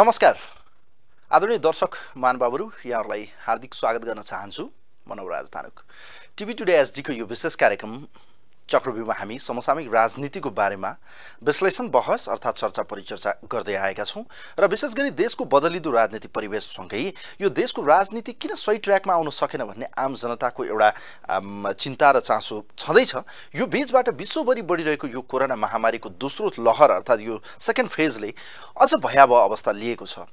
नमस्कार आदरणीय दर्शक महानुभावहरू यहाँहरूलाई हार्दिक स्वागत गर्न चाहन्छु म नवराज धानुक टिभी टुडे एसडीको यो विशेष कार्यक्रम चक्रव्यूहमा हामी समसामयिक राजनीतिको बारेमा विश्लेषण बहस अर्थात् चर्चा परिचर्चा गर्दै आएका छौँ र विशेष गरी देशको बदलिँदो राजनीति परिवेशसँगै यो देशको राजनीति किन सही ट्र्याकमा आउन सकेन भन्ने आम जनताको एउटा चिन्ता र चासो छँदैछ यो बिचबाट विश्वभरि बढिरहेको यो कोरोना महामारीको दोस्रो लहर अर्थात् यो सेकेन्ड फेजले अझ भयावह अवस्था लिएको छ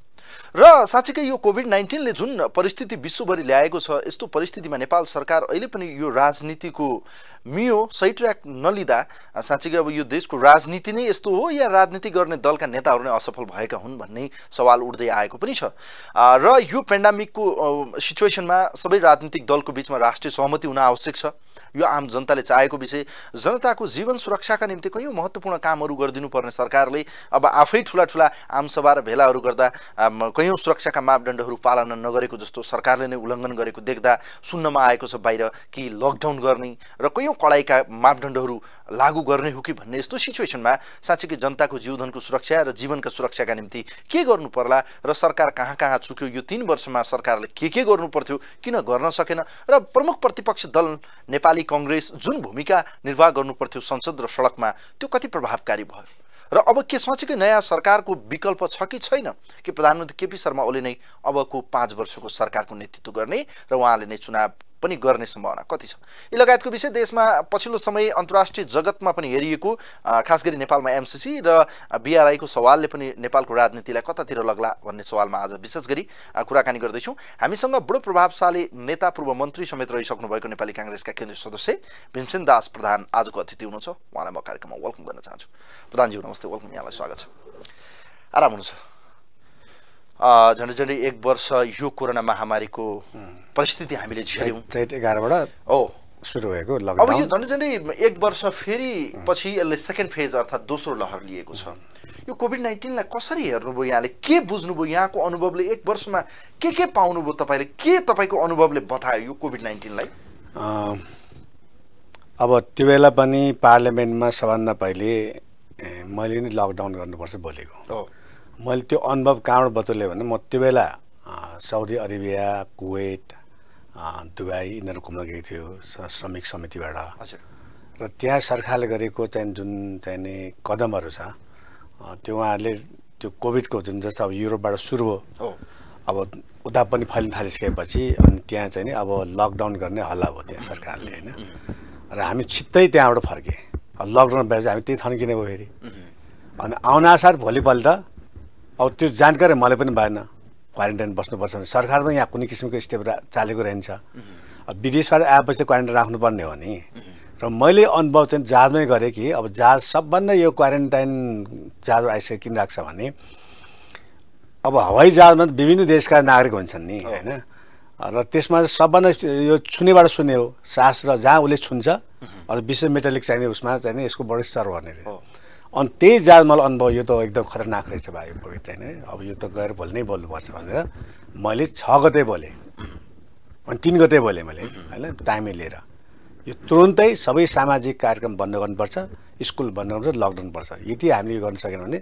र साँच्चीकै यो कोभिड नाइन्टिनले जुन परिस्थिति विश्वभरि ल्याएको छ यस्तो परिस्थितिमा नेपाल सरकार अहिले पनि यो राजनीतिको मियो सही ट्र्याक नलिँदा साँच्चीकै अब यो देशको राजनीति नै यस्तो हो या राजनीति गर्ने दलका नेताहरू नै असफल भएका हुन् भन्ने सवाल उठ्दै आएको पनि छ र यो पेन्डामिकको सिचुएसनमा सबै राजनीतिक दलको बिचमा राष्ट्रिय सहमति हुन आवश्यक छ यो आम जनताले चाहेको विषय जनताको जीवन सुरक्षाका निम्ति कयौँ महत्त्वपूर्ण कामहरू गरिदिनु पर्ने सरकारले अब आफै ठुला ठुला आमसभा र भेलाहरू गर्दा कयौँ सुरक्षाका मापदण्डहरू पालना नगरेको जस्तो सरकारले नै उल्लङ्घन गरेको देख्दा सुन्नमा आएको छ बाहिर कि लकडाउन गर्ने र कयौँ कडाइका मापदण्डहरू लागू गर्ने हो कि भन्ने यस्तो सिचुएसनमा साँच्चीकै जनताको जीवधनको सुरक्षा र जीवनका सुरक्षाका निम्ति के गर्नु पर्ला र सरकार कहाँ कहाँ चुक्यो यो तिन वर्षमा सरकारले के के गर्नु पर्थ्यो किन गर्न सकेन र प्रमुख प्रतिपक्ष दल नेपाली कङ्ग्रेस जुन भूमिका निर्वाह गर्नुपर्थ्यो संसद र सडकमा त्यो कति प्रभावकारी भयो र अब के साँच्चीकै नयाँ सरकारको विकल्प छ कि छैन कि प्रधानमन्त्री केपी शर्मा ओली नै अबको पाँच वर्षको सरकारको नेतृत्व गर्ने र उहाँले नै चुनाव पनि गर्ने सम्भावना कति छ यी लगायतको विषय देशमा पछिल्लो समय अन्तर्राष्ट्रिय जगतमा पनि हेरिएको खास गरी नेपालमा एमसिसी र बिआरआईको सवालले पनि नेपालको राजनीतिलाई कतातिर लग्ला भन्ने सवालमा आज विशेष गरी कुराकानी गर्दैछौँ हामीसँग बडो प्रभावशाली नेता पूर्व मन्त्री समेत रहिसक्नु भएको नेपाली काङ्ग्रेसका केन्द्रीय सदस्य भीमसेन दास प्रधान आजको अतिथि हुनुहुन्छ उहाँलाई म कार्यक्रममा वेलकम गर्न चाहन्छु प्रधानजी नमस्ते वेलकम यहाँलाई स्वागत छ आराम हुनुहुन्छ झन्डै झन्डै एक वर्ष यो कोरोना महामारीको परिस्थिति हामीले झेल्यौँ चैत एघारबाट ओ सुरु भएको अब यो झन्डै झन्डै एक वर्ष फेरि पछि यसले सेकेन्ड फेज अर्थात् दोस्रो लहर लिएको छ यो कोभिड नाइन्टिनलाई कसरी हेर्नुभयो यहाँले के बुझ्नुभयो यहाँको अनुभवले एक वर्षमा के के पाउनुभयो तपाईँले के तपाईँको अनुभवले बतायो यो कोभिड नाइन्टिनलाई अब त्यो बेला पनि पार्लियामेन्टमा सबभन्दा पहिले मैले नै लकडाउन गर्नुपर्छ बोलेको मैले त्यो अनुभव कहाँबाट बतुलेँ भने म त्यो बेला साउदी अरेबिया कुवेत दुबई यिनीहरू घुम्न गएको थियो श्रमिक समितिबाट र त्यहाँ सरकारले गरेको चाहिँ जुन चाहिने कदमहरू छ त्यो उहाँहरूले त्यो कोभिडको जुन जस्तो अब युरोपबाट सुरु हो अब उता पनि फैलिन थालिसकेपछि अनि त्यहाँ चाहिँ नि अब लकडाउन गर्ने हल्ला भयो त्यहाँ सरकारले होइन र हामी छिट्टै त्यहाँबाट फर्केँ लकडाउन भएपछि हामी त्यहीँ थन्किने भयो फेरि अनि आउन भोलिपल्ट अब त्यो जानकारी मलाई पनि भएन क्वारेन्टाइन बस्नुपर्छ भने सरकारमा यहाँ कुनै किसिमको स्टेप चालेको रहन्छ विदेशबाट आएपछि क्वारेन्टाइन राख्नुपर्ने हो नि र मैले अनुभव चाहिँ जहाजमै गरेँ कि अब जहाज सबभन्दा यो क्वारेन्टाइन जहाज आइसक्यो किन राख्छ भने अब हवाई जहाजमा विभिन्न देशका नागरिक हुन्छन् नि होइन र त्यसमा सबभन्दा यो छुनेबाट सुने हो सास र जहाँ उसले छुन्छ अझ विशेष मेटालिक चाहिने उसमा चाहिने यसको बडो स्तर भनेर अनि त्यही जाल मलाई अनुभव यो त एकदम खतरनाक रहेछ भाइ कोभिड चाहिँ अब यो त गएर भोलि नै बोल्नुपर्छ भनेर मैले छ गते बोलेँ अनि तिन गते बोलेँ मैले होइन टाइमै लिएर यो तुरुन्तै सबै सामाजिक कार्यक्रम बन्द गर्नुपर्छ स्कुल बन्द गर्नुपर्छ लकडाउन पर्छ यति हामीले गर्न सकेन भने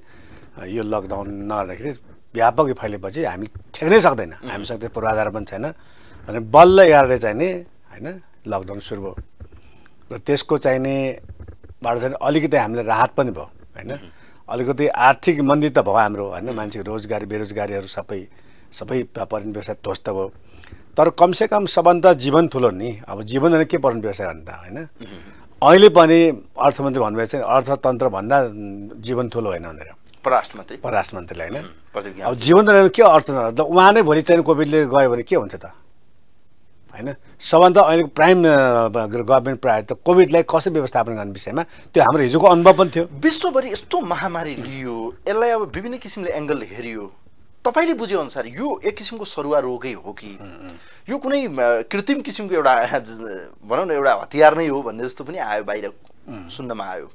यो लकडाउन नगर्दाखेरि व्यापक फैलेपछि हामी ठेक्नै सक्दैन हामीसँग त्यो पूर्वाधार पनि छैन भने बल्ल एघार चाहिँ नि होइन लकडाउन सुरु भयो र त्यसको चाहिनेबाट चाहिँ अलिकति हामीलाई राहत पनि भयो होइन अलिकति आर्थिक मन्दी त भयो हाम्रो होइन मान्छे रोजगारी बेरोजगारीहरू सबै सबै पर्यटन व्यवसाय ध्वस्त भयो तर कमसेकम सबभन्दा जीवन ठुलो नि अब जीवन होइन के पर्यटन व्यवसाय भन्दा होइन अहिले पनि अर्थमन्त्री भन्नुभएको अर्थतन्त्र अर्थतन्त्रभन्दा जीवन ठुलो होइन भनेर परराष्ट्र परराष्ट्र मन्त्रीले होइन अब जीवन के अर्थ उहाँ नै भोलि चाहिँ कोभिडले गयो भने के हुन्छ त होइन सबभन्दा अहिलेको प्राइम गभर्मेन्ट प्रायः त कोभिडलाई कसरी व्यवस्थापन गर्ने विषयमा त्यो हाम्रो हिजोको अनुभव पनि थियो विश्वभरि यस्तो महामारी लियो यसलाई अब विभिन्न किसिमले एङ्गल हेरियो तपाईँले बुझेअनुसार यो एक किसिमको सरुवा रोगै हो कि यो कुनै कृत्रिम किसिमको एउटा भनौँ न एउटा हतियार नै हो भन्ने जस्तो पनि आयो बाहिर सुन्नमा आयो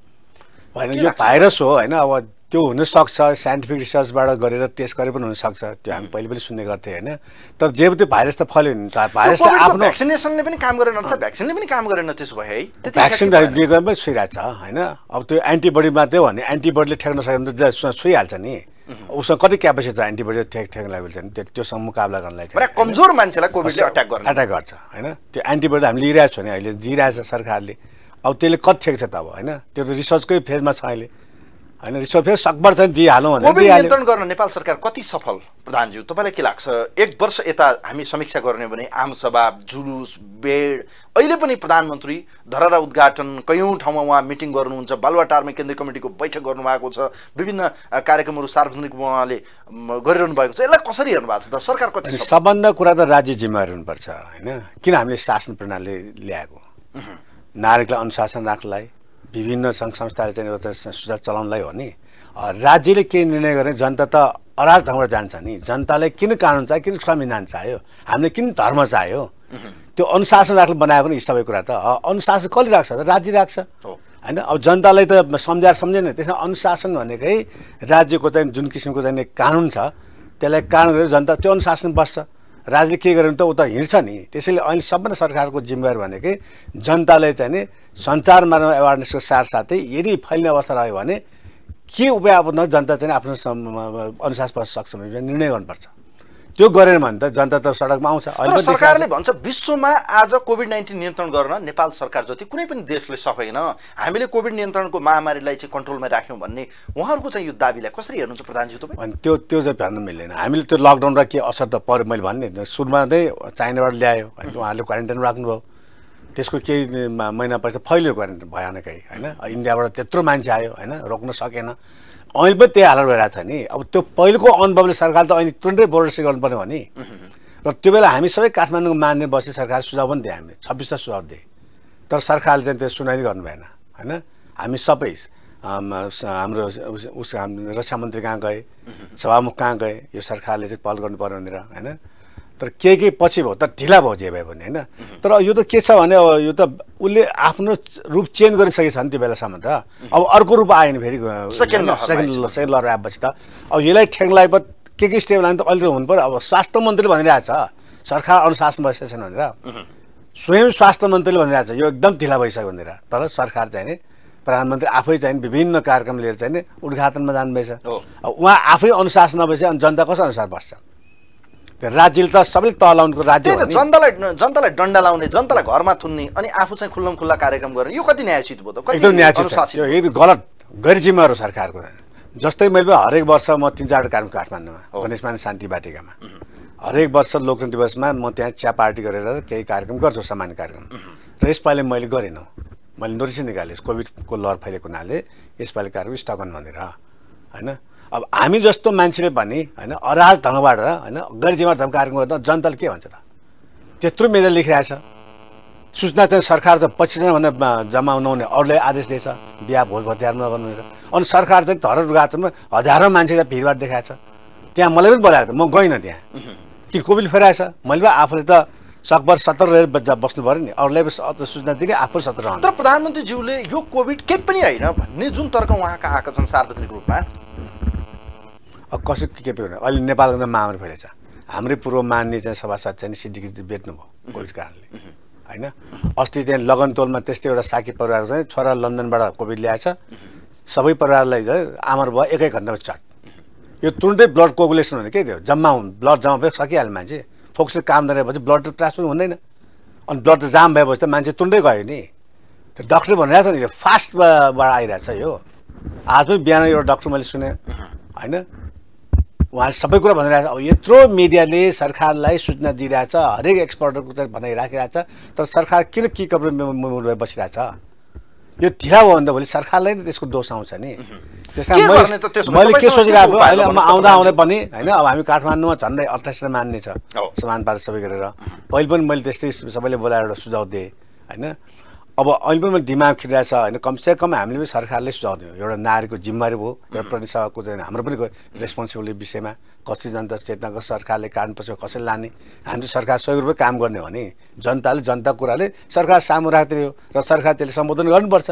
होइन यो भाइरस हो होइन अब त्यो हुनसक्छ साइन्टिफिक रिसर्चबाट गरेर टेस्ट गरे पनि हुनसक्छ त्यो हामी पहिले पनि सुन्ने गर्थेँ होइन तर जे त्यो भाइरस त फल्यो नि त भाइरस आफ्नो भ्याक्सिनेसनले पनि काम गरेन भ्याक्सिनले पनि काम गरेन त्यसो भए है भ्याक्सिन दिएको पनि छुइरहेको छ होइन अब त्यो एन्टिबडी मात्रै हो भने एन्टिबडीले ठ्याक्न सक्यो भने त छुइहाल्छ नि उसँग कति क्यापेसिटी छ एन्टिबडी ठ्याक ठ्याक्न छ त्यो त्योसँग मुकाबला गर्नलाई चाहिँ कमजोर मान्छेलाई कोभिडले अट्याक गर्छ अट्याक गर्छ होइन त्यो एन्टिबडी हामीले लिइरहेको छौँ नि अहिले दिइरहेछ सरकारले अब त्यसले कति छ त अब होइन त्यो त रिसर्चकै फेजमा छ अहिले होइन रिसर्च फेज सकभर चाहिँ दिइहालौँ भने नियन्त्रण गर्न नेपाल सरकार कति सफल प्रधानज्यू तपाईँलाई के लाग्छ एक वर्ष यता हामी समीक्षा गर्ने भने आमसभा जुलुस बेड अहिले पनि प्रधानमन्त्री धरहरा उद्घाटन कयौँ ठाउँमा उहाँ मिटिङ गर्नुहुन्छ बालुवाटारमा केन्द्रीय कमिटीको बैठक गर्नुभएको छ विभिन्न कार्यक्रमहरू सार्वजनिक उहाँले गरिरहनु भएको छ यसलाई कसरी हेर्नु भएको छ त सरकार कति सबभन्दा कुरा त राज्य जिम्मेवारी हुनुपर्छ होइन किन हामीले शासन प्रणाली ल्याएको नागरिकलाई अनुशासन राख्नलाई विभिन्न सङ्घ संस्थाले चाहिँ सुझाव चलाउनलाई हो नि राज्यले के निर्णय गर्ने जनता त अराज ठाउँबाट जान्छ नि जनताले किन कानुन चाह्यो किन संविधान चाह्यो हामीले किन धर्म चाह्यो त्यो अनुशासन राख्नु बनाएको नि यी सबै कुरा त अनुशासन कसले राख्छ त राज्य राख्छ होइन अब जनतालाई त सम्झाएर सम्झेन त्यसमा अनुशासन भनेकै राज्यको चाहिँ जुन किसिमको चाहिँ कानुन छ त्यसलाई कानुन गरेर जनता त्यो अनुशासन बस्छ राज्यले के गर्यो भने त उता हिँड्छ नि त्यसैले अहिले सबभन्दा सरकारको जिम्मेवारी भनेकै जनताले चाहिँ नि मार्ग एवारनेसको साथसाथै यदि फैलिने अवस्था रह्यो भने के उपाय न जनता चाहिँ आफ्नो अनुशासन पर्न सक्छ भने निर्णय गर्नुपर्छ त्यो गरेन भने त जनता त सडकमा आउँछ सरकारले भन्छ विश्वमा आज कोभिड नाइन्टिन नियन्त्रण गर्न नेपाल सरकार जति कुनै पनि देशले सकेन हामीले कोभिड नियन्त्रणको महामारीलाई चाहिँ कन्ट्रोलमा राख्यौँ भन्ने उहाँहरूको चाहिँ यो दाबीलाई कसरी हेर्नुहुन्छ प्रधानजी तपाईँ अनि त्यो त्यो चाहिँ भन्न मिल्दैन हामीले त्यो लकडाउनलाई के असर त पऱ्यो मैले भन्ने सुरुमा नै चाइनाबाट ल्यायो अनि उहाँहरूले क्वारेन्टाइन राख्नुभयो त्यसको केही महिना पछि फैलियो क्वारेन्टाइन भयानकै होइन इन्डियाबाट त्यत्रो मान्छे आयो होइन रोक्न सकेन अहिले पनि त्यही हालत भइरहेको छ नि अब त्यो पहिलेको अनुभवले सरकार त अहिले तुरन्तै सिल गर्नुपर्ने हो भने र त्यो बेला हामी सबै काठमाडौँको मान्ने बसी सरकार सुझाव पनि दिएँ हामीले छब्बिसवटा सुझाव दिएँ तर सरकारले चाहिँ त्यो सुनाइ गर्नु भएन होइन हामी सबै हाम्रो उस हाम्रो रक्षा मन्त्री कहाँ गए सभामुख कहाँ गए यो सरकारले चाहिँ पहल गर्नु पर्यो भनेर होइन तर के के पछि भयो त ढिला भयो जे भयो भने होइन तर यो त के छ भने अब यो त उसले आफ्नो रूप चेन्ज गरिसकेको छ नि त्यो बेलासम्म त अब अर्को रूप आयो भने फेरि सेकेन्ड सेकेन्ड सेकेन्ड लहर आएपछि त अब यसलाई ठ्याङ्लाई के के स्टेप लाने त अहिले त हुनु पऱ्यो अब स्वास्थ्य मन्त्रीले भनिरहेछ सरकार अनुशासन भइसकेको छैन भनेर स्वयं स्वास्थ्य मन्त्रीले भनिरहेछ यो एकदम ढिला भइसक्यो भनेर तर सरकार चाहिँ प्रधानमन्त्री आफै चाहिँ विभिन्न कार्यक्रम लिएर चाहिँ उद्घाटनमा जानुभएछ अब उहाँ आफै अनुशासन नभएपछि अनि जनता कसो अनुसार बस्छ राज्यले त सबैले तह लाउनुको राज्य जनतालाई जनतालाई डन्डा लाउने जनतालाई घरमा थुन्ने अनि आफू चाहिँ खुल्लम खुल्ला कार्यक्रम गर्ने यो कति न्यायचित भयो त कति न्यायोचित गलत गैर जिम्मेवार सरकारको जस्तै मैले हरेक वर्ष म तिन चारवटा कार्यक्रम काठमाडौँमा गणेशमान शान्ति बाटिकामा हरेक वर्ष लोकतन्त्र दिवसमा म त्यहाँ चिया पार्टी गरेर केही कार्यक्रम गर्छु सामान्य कार्यक्रम र यसपालि मैले गरेन मैले नोटिस निकालेँ कोभिडको लहर फैलेको हुनाले यसपालि कार्यक्रम स्थगन भनेर होइन अब हामी जस्तो मान्छेले भने होइन अराज धनबाट होइन गरिजिमा धर्म कार्यक्रम गर्दा जनताले के भन्छ त त्यत्रो मेरो लेखिरहेछ सूचना चाहिँ सरकार त पच्चिसजना जम्मा नहुने अरूले आदेश दिएछ बिहा भोज भत्यार नगर्नु भनेर अनि सरकार चाहिँ धर रुगातमा हजारौँ मान्छेलाई भिडभाड देखाएछ त्यहाँ मलाई पनि बोलाएको म गइनँ त्यहाँ कि कोविड फेराएछ मैले पनि आफूले त सकभर सत्र रहेर बस्नु पऱ्यो नि अरूलाई सूचना दिने आफू सत्र तर प्रधानमन्त्रीज्यूले यो कोभिड केही पनि होइन भन्ने जुन तर्क उहाँका आएका छन् सार्वजनिक रूपमा कसैको के हुने अहिले नेपालको त महामारी फैलेछ हाम्रै पूर्व मान्ने चाहिँ सभासद चाहिँ सिद्धिकी बेच्नु भयो कोभिड कारणले होइन अस्ति चाहिँ लगन टोलमा त्यस्तै एउटा साकी परिवार चाहिँ छोरा लन्डनबाट कोभिड ल्याएछ सबै परिवारलाई चाहिँ आमर भयो एकै घन्टामा चट यो तुरुन्तै ब्लड कोगुलेसन हुने के त्यो जम्मा हुन् ब्लड जम्मा भयो सकिहाल्यो मान्छे फोक्सले काम गरेपछि ब्लड त ट्रान्सफर हुँदैन अनि ब्लड त जाम भएपछि त मान्छे तुरुन्तै गयो नि त्यो डक्टर भनिरहेको छ नि फास्टबाट आइरहेछ यो आज पनि बिहान एउटा डक्टर मैले सुने होइन उहाँ सबै कुरा भनिरहेछ अब यत्रो मिडियाले सरकारलाई सूचना दिइरहेछ हरेक एक्सपर्टहरूको चाहिँ भनाइ राखिरहेछ तर सरकार किन कि कपडा बसिरहेछ यो ढिला हो भने त भोलि सरकारलाई नै त्यसको दोष आउँछ नि कारण मैले के सोचिरहेको अहिले म आउँदा आउँदै पनि होइन अब हामी काठमाडौँमा झन्डै अट्ठाइसवटा मान्ने छ समान पारेर सबै गरेर पहिले पनि मैले त्यस्तै सबैले बोलाएर एउटा सुझाव दिएँ होइन अब अहिले पनि दिमाग खिरिरहेको छ होइन कमसेकम हामीले पनि सरकारले सुझाउ दियो एउटा नारीको जिम्मेवारी भयो एउटा प्रतिसभाको चाहिँ हाम्रो पनि रेस्पोन्सिबिलिटी विषयमा कसरी जनता चेतनाको सरकारले कारणपछि कसरी लाने हामी सरकार सही रूपमा काम गर्ने हो भने जनताले जनताको कुराले सरकार सामु राख्दै हो र सरकार त्यसले सम्बोधन गर्नुपर्छ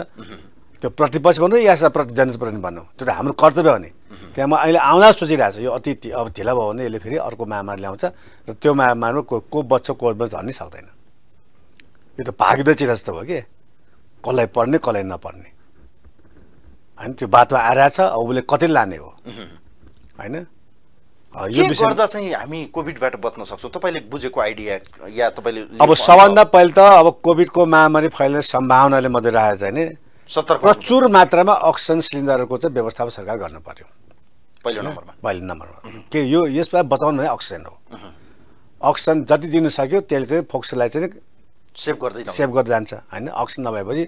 त्यो प्रतिपक्ष भनौँ या प्रति जनप्रति भन्नु त्यो त हाम्रो कर्तव्य हो नि त्यहाँ म अहिले आउँदा सोचिरहेको छु यो अति अब ढिला भयो भने यसले फेरि अर्को महामारी ल्याउँछ र त्यो महामारीमा को को बच्छ को बच्छ भन्नै सक्दैन यो त भाग्दो चिज जस्तो भयो कि कसलाई पर्ने कसलाई नपर्ने होइन त्यो बाटो छ अब उसले कति लाने हो होइन यो गर्दा चाहिँ हामी कोभिडबाट बच्न सक्छौँ तपाईँले बुझेको आइडिया या तपाईँले अब सबभन्दा पहिले त अब कोभिडको महामारी फैलिने सम्भावनाले मध्ये राखेको चाहिँ सतर्क प्रचुर मात्रामा अक्सिजन सिलिन्डरको चाहिँ व्यवस्थापन सरकार गर्नु पर्यो पहिलो नम्बरमा पहिलो नम्बरमा के यो यसमा बचाउनु भने अक्सिजन हो अक्सिजन जति दिनु सक्यो त्यसले चाहिँ फोक्सोलाई चाहिँ सेभ गर्दै सेभ गर्दै जान्छ होइन अक्सिजन नभएपछि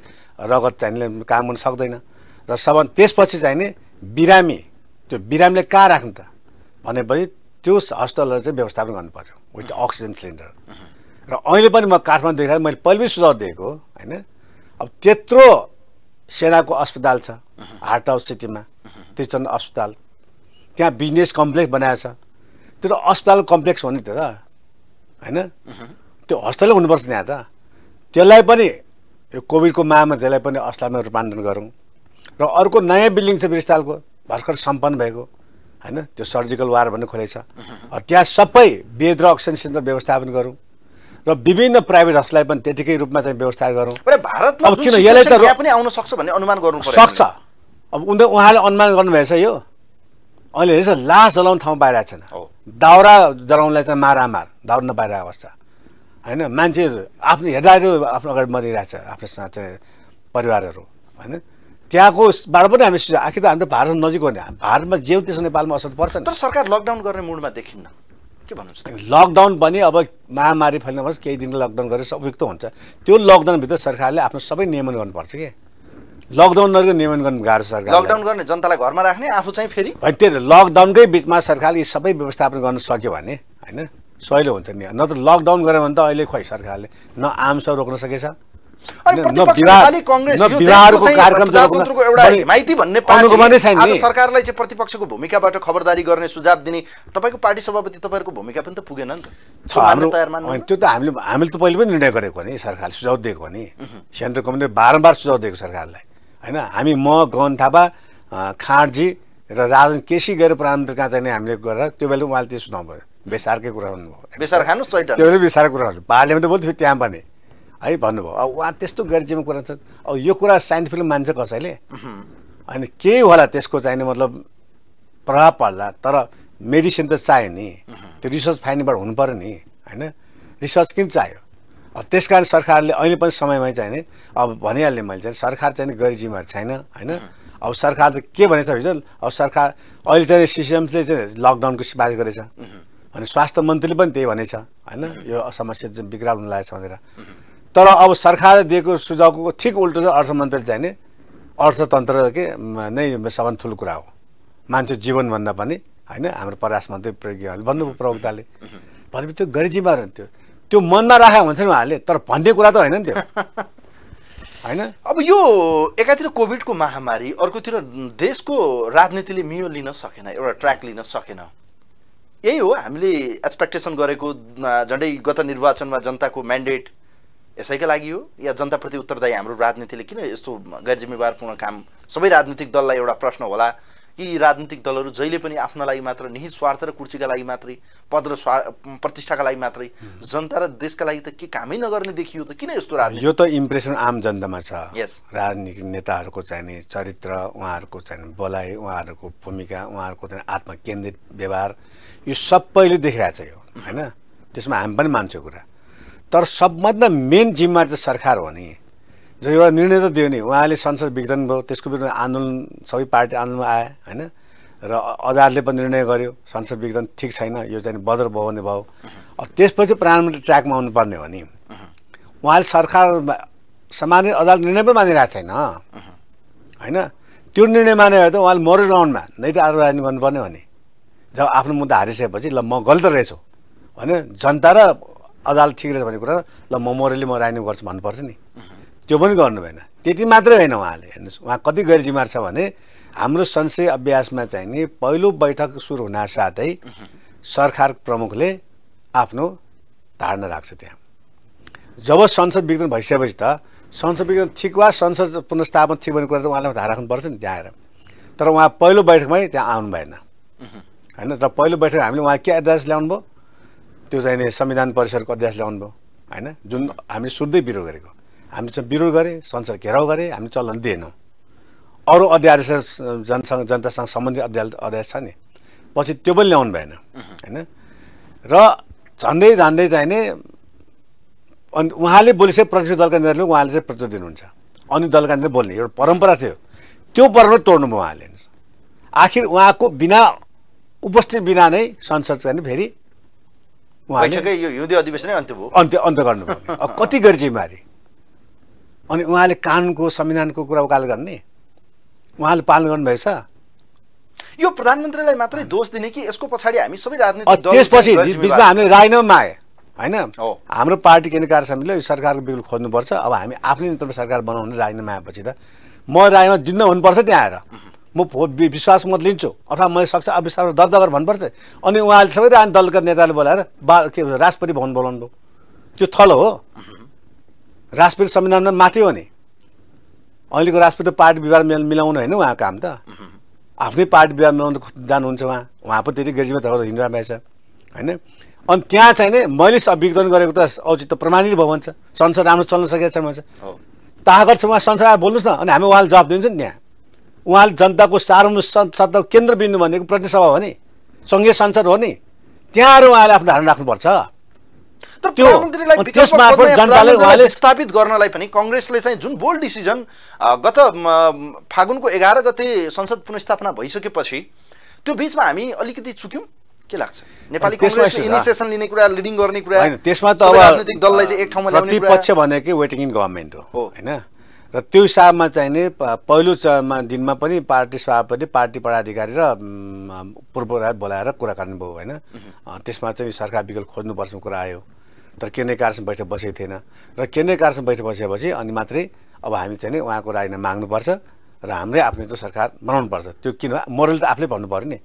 रगत चाहिने काम गर्न सक्दैन र सब त्यसपछि चाहिने बिरामी त्यो बिरामीले कहाँ राख्नु त भनेपछि त्यो हस्पिटललाई चाहिँ व्यवस्थापन गर्नु पर्यो विथ अक्सिजन सिलिन्डर र अहिले पनि म काठमाडौँ देख्दा मैले पहिले पनि सुझाव दिएको होइन अब त्यत्रो सेनाको अस्पताल छ हार्ट अफ सिटीमा त्रिचन्द अस्पताल त्यहाँ बिजनेस कम्प्लेक्स बनाएको छ त्यो त अस्पताल कम्प्लेक्स हो नि त होइन त्यो हस्पिटलै हुनुपर्छ त्यहाँ त त्यसलाई पनि यो कोभिडको माहमा त्यसलाई पनि अस्पतालमा रूपान्तरण गरौँ र अर्को नयाँ बिल्डिङ छ बिरस्तालको भर्खर सम्पन्न भएको होइन त्यो सर्जिकल वार भन्ने खोलेको छ त्यहाँ सबै बेड र अक्सिजन सेन्टर व्यवस्थापन गरौँ र विभिन्न प्राइभेट हस्पिटललाई पनि त्यतिकै रूपमा चाहिँ व्यवस्था गरौँ भारतमा किन यसलाई त पनि आउन सक्छ भन्ने अनुमान गर्नु सक्छ अब उनले उहाँले अनुमान गर्नुभएछ यो अहिले हेर्छ लास जलाउने ठाउँ पाइरहेको छैन दाउरा जलाउनलाई चाहिँ मारामार दाउरा नपाइरहेको अवस्था होइन मान्छेहरू आफ्नो हेर्दा आफ्नो अगाडि मरिरहेछ आफ्नो साँच्चै परिवारहरू होइन त्यहाँकोबाट पनि हामी आखिर त हामी त भारत नजिक हो नि भारतमा जेउ त्यसो नेपालमा असर पर्छ तर सरकार लकडाउन गर्ने मुडमा देखिन्न के भन्नुहुन्छ लकडाउन पनि अब महामारी फैलिनुहोस् केही दिन लकडाउन गरेर उपयुक्त हुन्छ त्यो लकडाउनभित्र सरकारले आफ्नो सबै नियमन गर्नुपर्छ कि लकडाउन नगरेको नियमन गर्नु गाह्रो सरकार लकडाउन गर्ने जनतालाई घरमा राख्ने आफू चाहिँ फेरि त्यही लकडाउनकै बिचमा सरकारले यी सबै व्यवस्थापन गर्न सक्यो भने होइन सहिलो हुन्छ नि न त लकडाउन गऱ्यो भने त अहिले खोइ सरकारले न आम्स रोक्न सकेछ सरकारलाई प्रतिपक्षको भूमिकाबाट खबरदारी गर्ने सुझाव दिने तपाईँको पार्टी सभापति तपाईँहरूको भूमिका पनि त पुगेन नि त त्यो त हामीले हामीले त पहिले पनि निर्णय गरेको हो नि सरकारले सुझाव दिएको हो नि सेन्ट्रल कमिटीले बारम्बार सुझाव दिएको सरकारलाई होइन हामी म गगन थापा खाँडजी र राजन केसी गएर कहाँ चाहिँ हामीले गरेर त्यो बेला उहाँले त्यो सुनाउनु भयो बेसारकै कुरा हुनुभयो बेसार खानु त्यो बेसार बेसारको कुरा हुनु पाहाडले फेरि बोल्थ्यो त्यहाँ पनि है भन्नुभयो अब उहाँ त्यस्तो गरिजिम कुरा छ अब यो कुरा साइन्टिफिक मान्छ कसैले अनि केही होला त्यसको चाहिने मतलब प्रभाव पर्ला तर मेडिसिन त चाहियो नि त्यो रिसर्च फाइन्डबाट हुनु पऱ्यो नि होइन रिसर्च किन चाहियो अब त्यस कारण सरकारले अहिले पनि समयमै चाहिने अब भनिहाल्ने मैले चाहिँ सरकार चाहिँ गरिब जिम्मेवार छैन होइन अब सरकार त के भनेछ हिजो अब सरकार अहिले चाहिँ सिस्टमले चाहिँ लकडाउनको सिफारिस गरेछ अनि स्वास्थ्य मन्त्रीले पनि त्यही भनेछ होइन यो समस्या चाहिँ बिग्रा हुन लागेको छ भनेर तर अब सरकारले दिएको सुझावको ठिक उल्टो चाहिँ अर्थमन्त्री चाहिने अर्थतन्त्र के नै सबभन्दा ठुलो कुरा हो मान्छे जीवनभन्दा पनि होइन हाम्रो प्रयास मन्त्री प्रज्ञाले भन्नुभयो प्रवक्ताले भनेपछि त्यो गरी हुन्थ्यो त्यो मनमा राखेको हुन्छ नि उहाँले तर भन्ने कुरा त होइन नि त्यो होइन अब यो एकातिर कोभिडको महामारी अर्कोतिर देशको राजनीतिले मियो लिन सकेन एउटा ट्र्याक लिन सकेन यही हो हामीले एक्सपेक्टेसन गरेको झन्डै गत निर्वाचनमा जनताको म्यान्डेट यसैका लागि हो या जनताप्रति उत्तरदायी हाम्रो राजनीतिले किन यस्तो गैर जिम्मेवारपूर्ण काम सबै राजनीतिक दललाई एउटा प्रश्न होला यी राजनीतिक दलहरू जहिले पनि आफ्ना लागि मात्र निहित स्वार्थ र कुर्सीका लागि मात्रै पद र स्वा प्रतिष्ठाका लागि मात्रै जनता र देशका लागि त के कामै नगर्ने देखियो त किन यस्तो राजनीति यो त इम्प्रेसन आम जनतामा छ यस राजनीतिक नेताहरूको चाहिने चरित्र उहाँहरूको चाहिने बोलाइ उहाँहरूको भूमिका उहाँहरूको चाहिँ आत्मकेन्द्रित व्यवहार यो सबैले देखिरहेको छ यो होइन त्यसमा हामी पनि मान्छौँ कुरा तर सबभन्दा मेन जिम्मेवारी त सरकार हो नि जो एउटा निर्णय त दियो नि उहाँले संसद विघटन भयो त्यसको विरुद्ध आन्दोलन सबै पार्टी आन्दोलन आए होइन र अदालतले पनि निर्णय गर्यो संसद विघटन ठिक छैन यो चाहिँ बदर भयो भने भयो त्यसपछि प्रधानमन्त्री ट्र्याकमा आउनुपर्ने हो नि उहाँले सरकार सामान्य अदालत निर्णय पनि मानिरहेको छैन होइन त्यो निर्णय माने भने त उहाँले मरो राउन्डमा नै त आरोप राजनीति गर्नुपर्ने हो जब आफ्नो मुद्दा हारिसकेपछि ल म गलत रहेछु होइन जनता र अदालत ठिक रहेछ भन्ने कुरा ल म मरेली म राजनीति गर्छु भन्नुपर्छ नि त्यो पनि गर्नु भएन त्यति मात्रै होइन उहाँले हेर्नुहोस् उहाँ कति गैर जिम्मेवार छ भने हाम्रो संसदीय अभ्यासमा चाहिँ नि पहिलो बैठक सुरु हुन साथै सरकार प्रमुखले आफ्नो धारणा राख्छ त्यहाँ जब संसद विघटन भइसकेपछि त संसद विघटन ठिक वा संसद पुनस्थापन थियो भन्ने कुरा त उहाँलाई धारणा राख्नुपर्छ नि त्यहाँ आएर तर उहाँ पहिलो बैठकमै त्यहाँ आउनु भएन होइन र पहिलो बैठक हामीले उहाँ के अध्यादेश ल्याउनु भयो त्यो चाहिँ संविधान परिषदको अध्यादेश ल्याउनु भयो होइन जुन हामीले सुर्दै विरोध गरेको हामीले चाहिँ विरोध गरेँ संसद घेराउ गरेँ हामी चलन दिएनौँ अरू अध्यादेश जनसँग जनतासँग सम्बन्धित अध्यादेश अध्यादेश छ नि पछि त्यो पनि ल्याउनु भएन होइन र झन्डै झन्डै चाहिने अनि उहाँले बोलिसके प्रतिपक्ष दलका नेताले उहाँले चाहिँ प्रतिनिधि दिनुहुन्छ अनि दलका नेताले बोल्ने एउटा परम्परा थियो त्यो परम्परा तोड्नुभयो उहाँले आखिर उहाँको बिना उपस्थित बिना नै संसद चाहिँ फेरि उहाँले यो हिउँदे अधिवेशनै अन्त्य अन्त्य अन्त्य गर्नुभयो कति गरी जिम्मेवारी अनि उहाँले कानुनको संविधानको कुरा उकाल गर्ने उहाँले पालन गर्नुभएछ यो प्रधानमन्त्रीलाई मात्रै दोष दिने कि यसको पछाडि हामी सबै राजनीति त्यसपछि बिचमा हामीले राजीनामा आए होइन हाम्रो पार्टी केन्द्र कार्य समितिले यो सरकारको बिल खोज्नुपर्छ अब हामी आफ्नै नेतृत्व सरकार बनाउने राजीनामा आएपछि त म राजीनामा दिन्न हुनुपर्छ त्यहाँ आएर म विश्वास मत लिन्छु अथवा मैले सक्छ अविश्वास दर्ता गरेर भन्नुपर्छ अनि उहाँले सबै राजनीति दलका नेताले बोलाएर बा के राष्ट्रपति भवन बोलाउनु भयो त्यो थलो हो राष्ट्रपति संविधानमा माथि हो नि अहिलेको राष्ट्रपति पार्टी विवाद मिलाउनु होइन उहाँ काम त आफ्नै पार्टी विवाद मिलाउनु जानुहुन्छ उहाँ उहाँ पनि त्यति ग्रेजुएट भएर हिँडिरहेको भएछ होइन अनि त्यहाँ चाहिँ नि मैले विघटन गरेको त औचित्य प्रमाणित भयो भन्छ संसद राम्रो चल्न सकेको छ भन्छ ताह छ उहाँ संसद आएर बोल्नुहोस् न अनि हामी उहाँले जवाब दिन्छौँ नि त्यहाँ उहाँले जनताको सार्वजनिक केन्द्र केन्द्रबिन्दु भनेको प्रतिसभा हो नि सङ्घीय संसद हो नि त्यहाँ आएर उहाँले आफ्नो धारणा राख्नुपर्छ त्यो स्थापित गर्नलाई पनि कङ्ग्रेसले चाहिँ जुन बोल्ड डिसिजन गत फागुनको एघार गते संसद पुनस्थापना भइसकेपछि त्यो बिचमा हामी अलिकति चुक्यौँ के लाग्छ नेपाली कङ्ग्रेसले इनिसिएसन लिने कुरा लिडिङ गर्ने कुरा त्यसमा त अब राजनीतिक दललाई चाहिँ एक ठाउँमा ल्याउने पक्ष भनेकै वेटिङ इन गभर्मेन्ट हो होइन र त्यो हिसाबमा चाहिँ नि पहिलो दिनमा पनि पार्टी सभापति पार्टी पदाधिकारी र पूर्व बोलाएर कुरा गर्नुभयो होइन त्यसमा चाहिँ सरकार विकल्प खोज्नुपर्छ कुरा आयो तर केन्द्रीय कार्यसँग बैठक बसेको थिएन र केन्द्रीय कार्यसँग बैठक बसेपछि अनि मात्रै अब हामी चाहिँ नि उहाँको राजीनामा माग्नुपर्छ र हाम्रै आफ्नो त्यो सरकार बनाउनुपर्छ त्यो किन मोरल त आफूले भन्नु पऱ्यो नि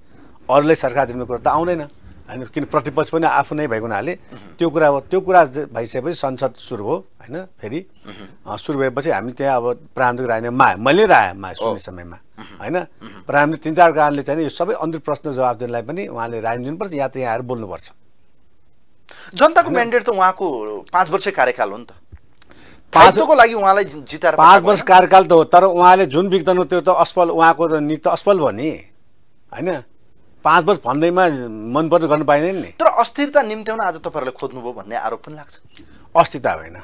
अरूले सरकार दिने कुरो त आउँदैन होइन किन प्रतिपक्ष पनि आफू नै भएको हुनाले त्यो कुरा अब त्यो कुरा भइसकेपछि संसद सुरु भयो होइन फेरि सुरु भएपछि हामी त्यहाँ अब प्रारम्भिक राय मा मैले राय मा सुन्ने समयमा होइन हामीले तिन चार कारणले चाहिँ यो सबै अन्तिम प्रश्न जवाब दिनलाई पनि उहाँले राय दिनुपर्छ या त यहाँ आएर बोल्नुपर्छ जनताको म्यान्डेट त उहाँको पाँच वर्ष कार्यकाल हो नि त पाँचको लागि उहाँलाई जिताएर पाँच वर्ष कार्यकाल त हो तर उहाँले जुन बिग्दनु त्यो त असफल उहाँको त नीति त असफल भयो नि होइन पाँच वर्ष भन्दैमा मनपर्छ गर्नु पाइँदैन नि तर अस्थिरता निम्त्याउन आज तपाईँहरूले खोज्नुभयो भन्ने आरोप पनि लाग्छ अस्थिरता होइन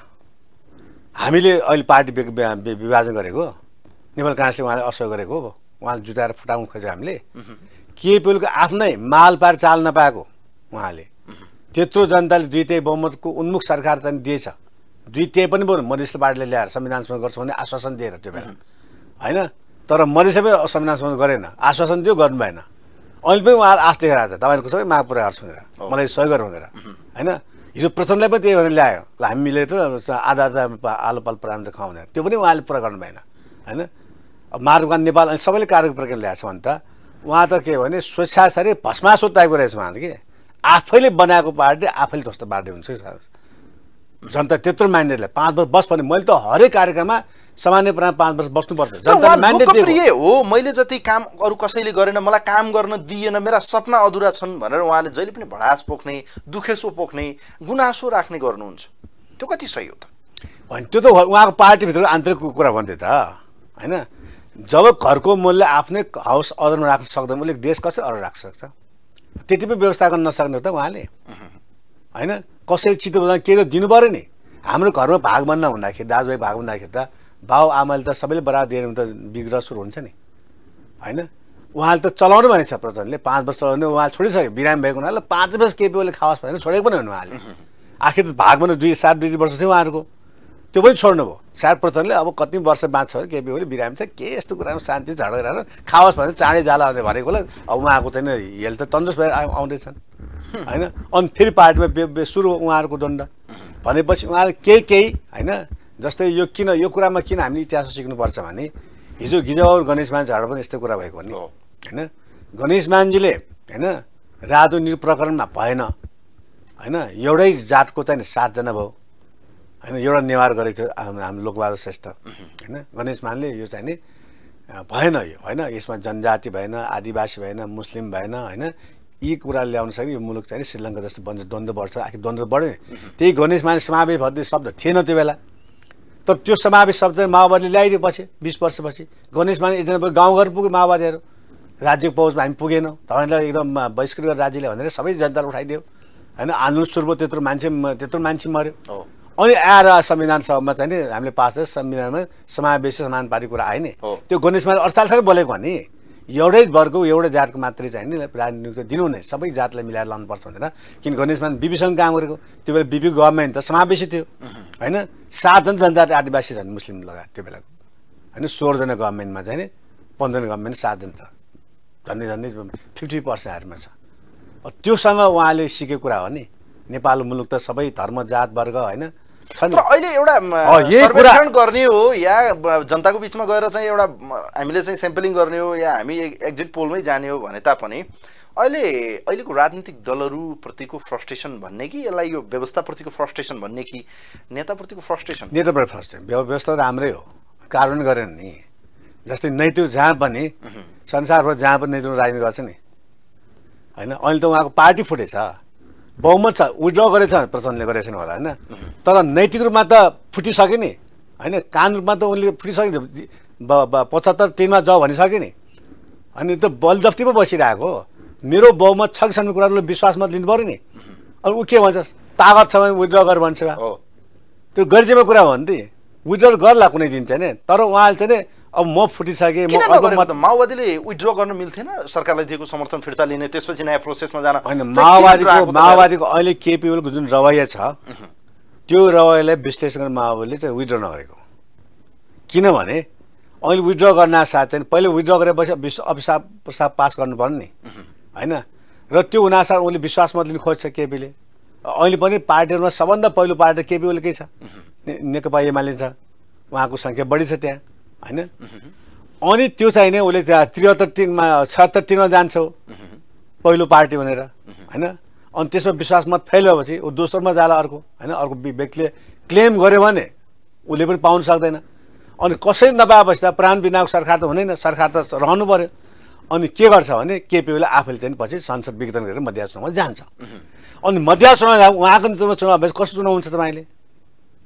हामीले अहिले पार्टी विभाजन गरेको नेपाल काङ्ग्रेसले उहाँले असहयोग गरेको हो उहाँले जुटाएर फुटाउनु खोज्यो हामीले केपिओलको आफ्नै माल पार चाल नपाएको उहाँले त्यत्रो जनताले द्वितीय बहुमतको उन्मुख सरकार त दिएछ द्वितीय पनि बरु मधेसले पार्टीले ल्याएर संविधानसभा गर्छ भने आश्वासन दिएर त्यो बेला होइन तर संविधान संविधानसभा गरेन आश्वासन दियो गर्नु भएन अहिले पनि उहाँहरू आश देखाएर छ तपाईँहरूको सबै माग पुरा गर्छु भनेर मलाई सहयोग गर्नु भनेर होइन हिजो प्रचण्डलाई पनि त्यही भनेर ल्यायो ल हामी मिलेर आधा आधा आलो पाल प्राण त खुवाउने त्यो पनि उहाँले पुरा गर्नु भएन होइन अब मारुगान नेपाल अहिले सबैले कार्य प्रक्रिया ल्याएको छ भने त उहाँ त के भने स्वेच्छाचारी भस्मासो टाइपको रहेछ उहाँले कि आफैले बनाएको पार्टी आफैले ध्वस्त पार्टी हुन्छ कि सर जनता त्यत्रो मान्नेलाई पाँच वर्ष बस भने मैले त हरेक कार्यक्रममा सामान्य पाँच वर्ष बस्नुपर्छ प्रिय हो मैले जति काम अरू कसैले गरेन मलाई काम गर्न दिएन मेरा सपना अधुरा छन् भनेर उहाँले जहिले पनि भडास पोख्ने दुखेसो पोख्ने गुनासो राख्ने गर्नुहुन्छ त्यो कति सही हो त होइन त्यो त उहाँको पार्टीभित्रको आन्तरिक कुरा भन्थे त होइन जब घरको मूल्य आफ्नै हाउस अर्डरमा राख्न सक्दैन उसले देश कसरी अर्डर राख्न सक्छ त्यति पनि व्यवस्था गर्न नसक्ने त उहाँले होइन कसैले चित्त के त दिनु पऱ्यो नि हाम्रो घरमा भाग बन्न हुँदाखेरि दाजुभाइ भाग हुँदाखेरि त भाउ आमाले त सबैले बराबर दिएर त बिग्र सुरु हुन्छ नि होइन उहाँले त चलाउनु भनेको छ प्रचण्डले पाँच वर्ष चलाउने उहाँ छोडिसक्यो बिरामी भएको हुनाले पाँच वर्ष केपिओले खाओस् भनेर छोडेको पनि होइन उहाँले आखिर त भागमा त दुई सात दुई वर्ष थियो उहाँहरूको त्यो पनि छोड्नु भयो सायद प्रचण्डले अब कति वर्ष बाँच्छ भने केपी ओली बिरामी छ के यस्तो कुरामा शान्ति झडेर खाओस् भनेर चाँडै जाला भनेको होला अब उहाँको चाहिँ हेल्थ त तन्दुरुस्त भएर आउँदैछन् होइन अनि फेरि पार्टीमा सुरु उहाँहरूको दण्ड भनेपछि उहाँले केही केही होइन जस्तै यो किन यो कुरामा किन हामीले इतिहास सिक्नुपर्छ भने हिजो गिजाबाबु गणेश मान्छेहरू पनि यस्तो कुरा भएको नि होइन गणेश मानजीले होइन राजु प्रकरणमा भएन होइन एउटै जातको चाहिँ सातजना भयो होइन एउटा नेवार गरेको थियो हाम्रो लोकबहादुर श्रेष्ठ होइन गणेश मानले यो चाहिँ नि भएन यो होइन यसमा जनजाति भएन आदिवासी भएन मुस्लिम भएन होइन यी कुरा ल्याउन सक्यो यो मुलुक चाहिँ श्रीलङ्का जस्तो बन्छ द्वन्द्व बढ्छ आखिर द्वन्द्व बढ्यो त्यही गणेश मान समावेश भन्ने शब्द थिएन त्यो बेला तर त्यो समावेश शब्द माओवादीले ल्याइदियो पछि बिस वर्षपछि गणेश मान एकजना गाउँघर पुग्यो माओवादीहरू राज्यको पहुँचमा हामी पुगेनौँ तपाईँलाई एकदम बहिष्कृत गरेर राज्यले भनेर सबै जनताले उठाइदियो होइन आन्दोलन सुरुमा त्यत्रो मान्छे त्यत्रो मान्छे मऱ्यो अनि आएर संविधान सभामा चाहिँ नि हामीले पास संविधानमा समावेशी समान समानपारी कुरा आयो नि त्यो गणेश मान अडचालिस बोलेको भने एउटै वर्गको एउटै जातको मात्रै चाहिँ नि राजनीति दिनु नै सबै जातलाई मिलाएर लानुपर्छ भनेर किन यसमा बिपीसँग काम गरेको त्यो बेला बिपी गभर्मेन्ट त समावेशी थियो होइन सातजना जनजाति आदिवासी छन् मुस्लिम लगा त्यो बेलाको होइन सोह्रजना गभर्मेन्टमा चाहिँ पन्ध्रजना गभर्मेन्ट सातजना छ झन्डै झन्डै फिफ्टी पर्सेन्टहरूमा छ त्योसँग उहाँले सिकेको कुरा हो नि नेपाल मुलुक त सबै धर्म जात वर्ग होइन तर अहिले एउटा सर्वेक्षण गर्ने हो या जनताको बिचमा गएर चाहिँ एउटा हामीले चाहिँ सेम्पलिङ गर्ने हो या हामी एक्जिट पोलमै जाने हो भने तापनि अहिले अहिलेको राजनीतिक दलहरूप्रतिको फ्रस्ट्रेसन भन्ने कि यसलाई यो व्यवस्थाप्रतिको फ्रस्ट्रेसन भन्ने कि नेताप्रतिको फ्रस्ट्रेसन नेताप्रति फ्रस्ट्रेसन व्यवस्था राम्रै हो कारण गरेन नि जस्तै नेतृत्व जहाँ पनि संसारभर जहाँ पनि नेतृत्व राजनीति गर्छ नि होइन अहिले त उहाँको पार्टी फुटेछ बहुमत छ विड्र गरेछ प्रचण्डले गरेको छैन होला होइन तर नैतिक रूपमा त फुटिसक्यो नि होइन कानुन रूपमा त उनले फुटिसक्यो नि पचहत्तर तिनमा जाऊ भनिसक्यो नि अनि त्यो जप्ती पो बसिरहेको मेरो बहुमत छ कि छैन विश्वास विश्वासमा लिनु पऱ्यो नि अब ऊ के भन्छ तागत छ भने विड्र गर भन्छ त्यो गरिसकेको कुरा हो नि त विड्र गर्ला कुनै दिन चाहिँ तर उहाँले चाहिँ अब म फुटिसकेँ माओवादीले विथड्र गर्न मिल्थेन सरकारलाई दिएको समर्थन फिर्ता लिने त्यसपछि नयाँ प्रोसेसमा जान होइन माओवादीको माओवादीको अहिले केपिओलको जुन रवैया छ त्यो रवैयालाई विश्लेषण गरेर माओवादीले चाहिँ विथड्र नगरेको किनभने अहिले विथड्र गर्न साथ चाहिँ पहिले विथड्र गरेपछि अभिशाप प्रस्ताव पास गर्नु पर्ने नि होइन र त्यो हुनासाथ उसले विश्वासमा मत लिनु खोज्छ केपीले अहिले पनि पार्टीहरूमा सबभन्दा पहिलो पार्टी केपी उसले के छ नेकपा एमाले छ उहाँको सङ्ख्या बढी छ त्यहाँ होइन अनि त्यो चाहिँ नै उसले त्यहाँ त्रिहत्तर तिनमा छत्तर तिनमा जान्छौ पहिलो पार्टी भनेर होइन अनि त्यसमा विश्वास मत फेल भएपछि ऊ दोस्रोमा जाला अर्को होइन अर्को व्यक्तिले क्लेम गर्यो भने उसले पनि पाउन सक्दैन अनि कसै नपाएपछि त प्राण बिनाको सरकार त हुँदैन सरकार त रहनु पऱ्यो अनि के गर्छ भने केपिओले आफैले चाहिँ पछि संसद विघटन गरेर मध्याह चुनावमा जान्छ अनि मध्याह चुनाव उहाँको नेतृत्वमा चुनाव भएपछि कस्तो चुनाव हुन्छ तपाईँले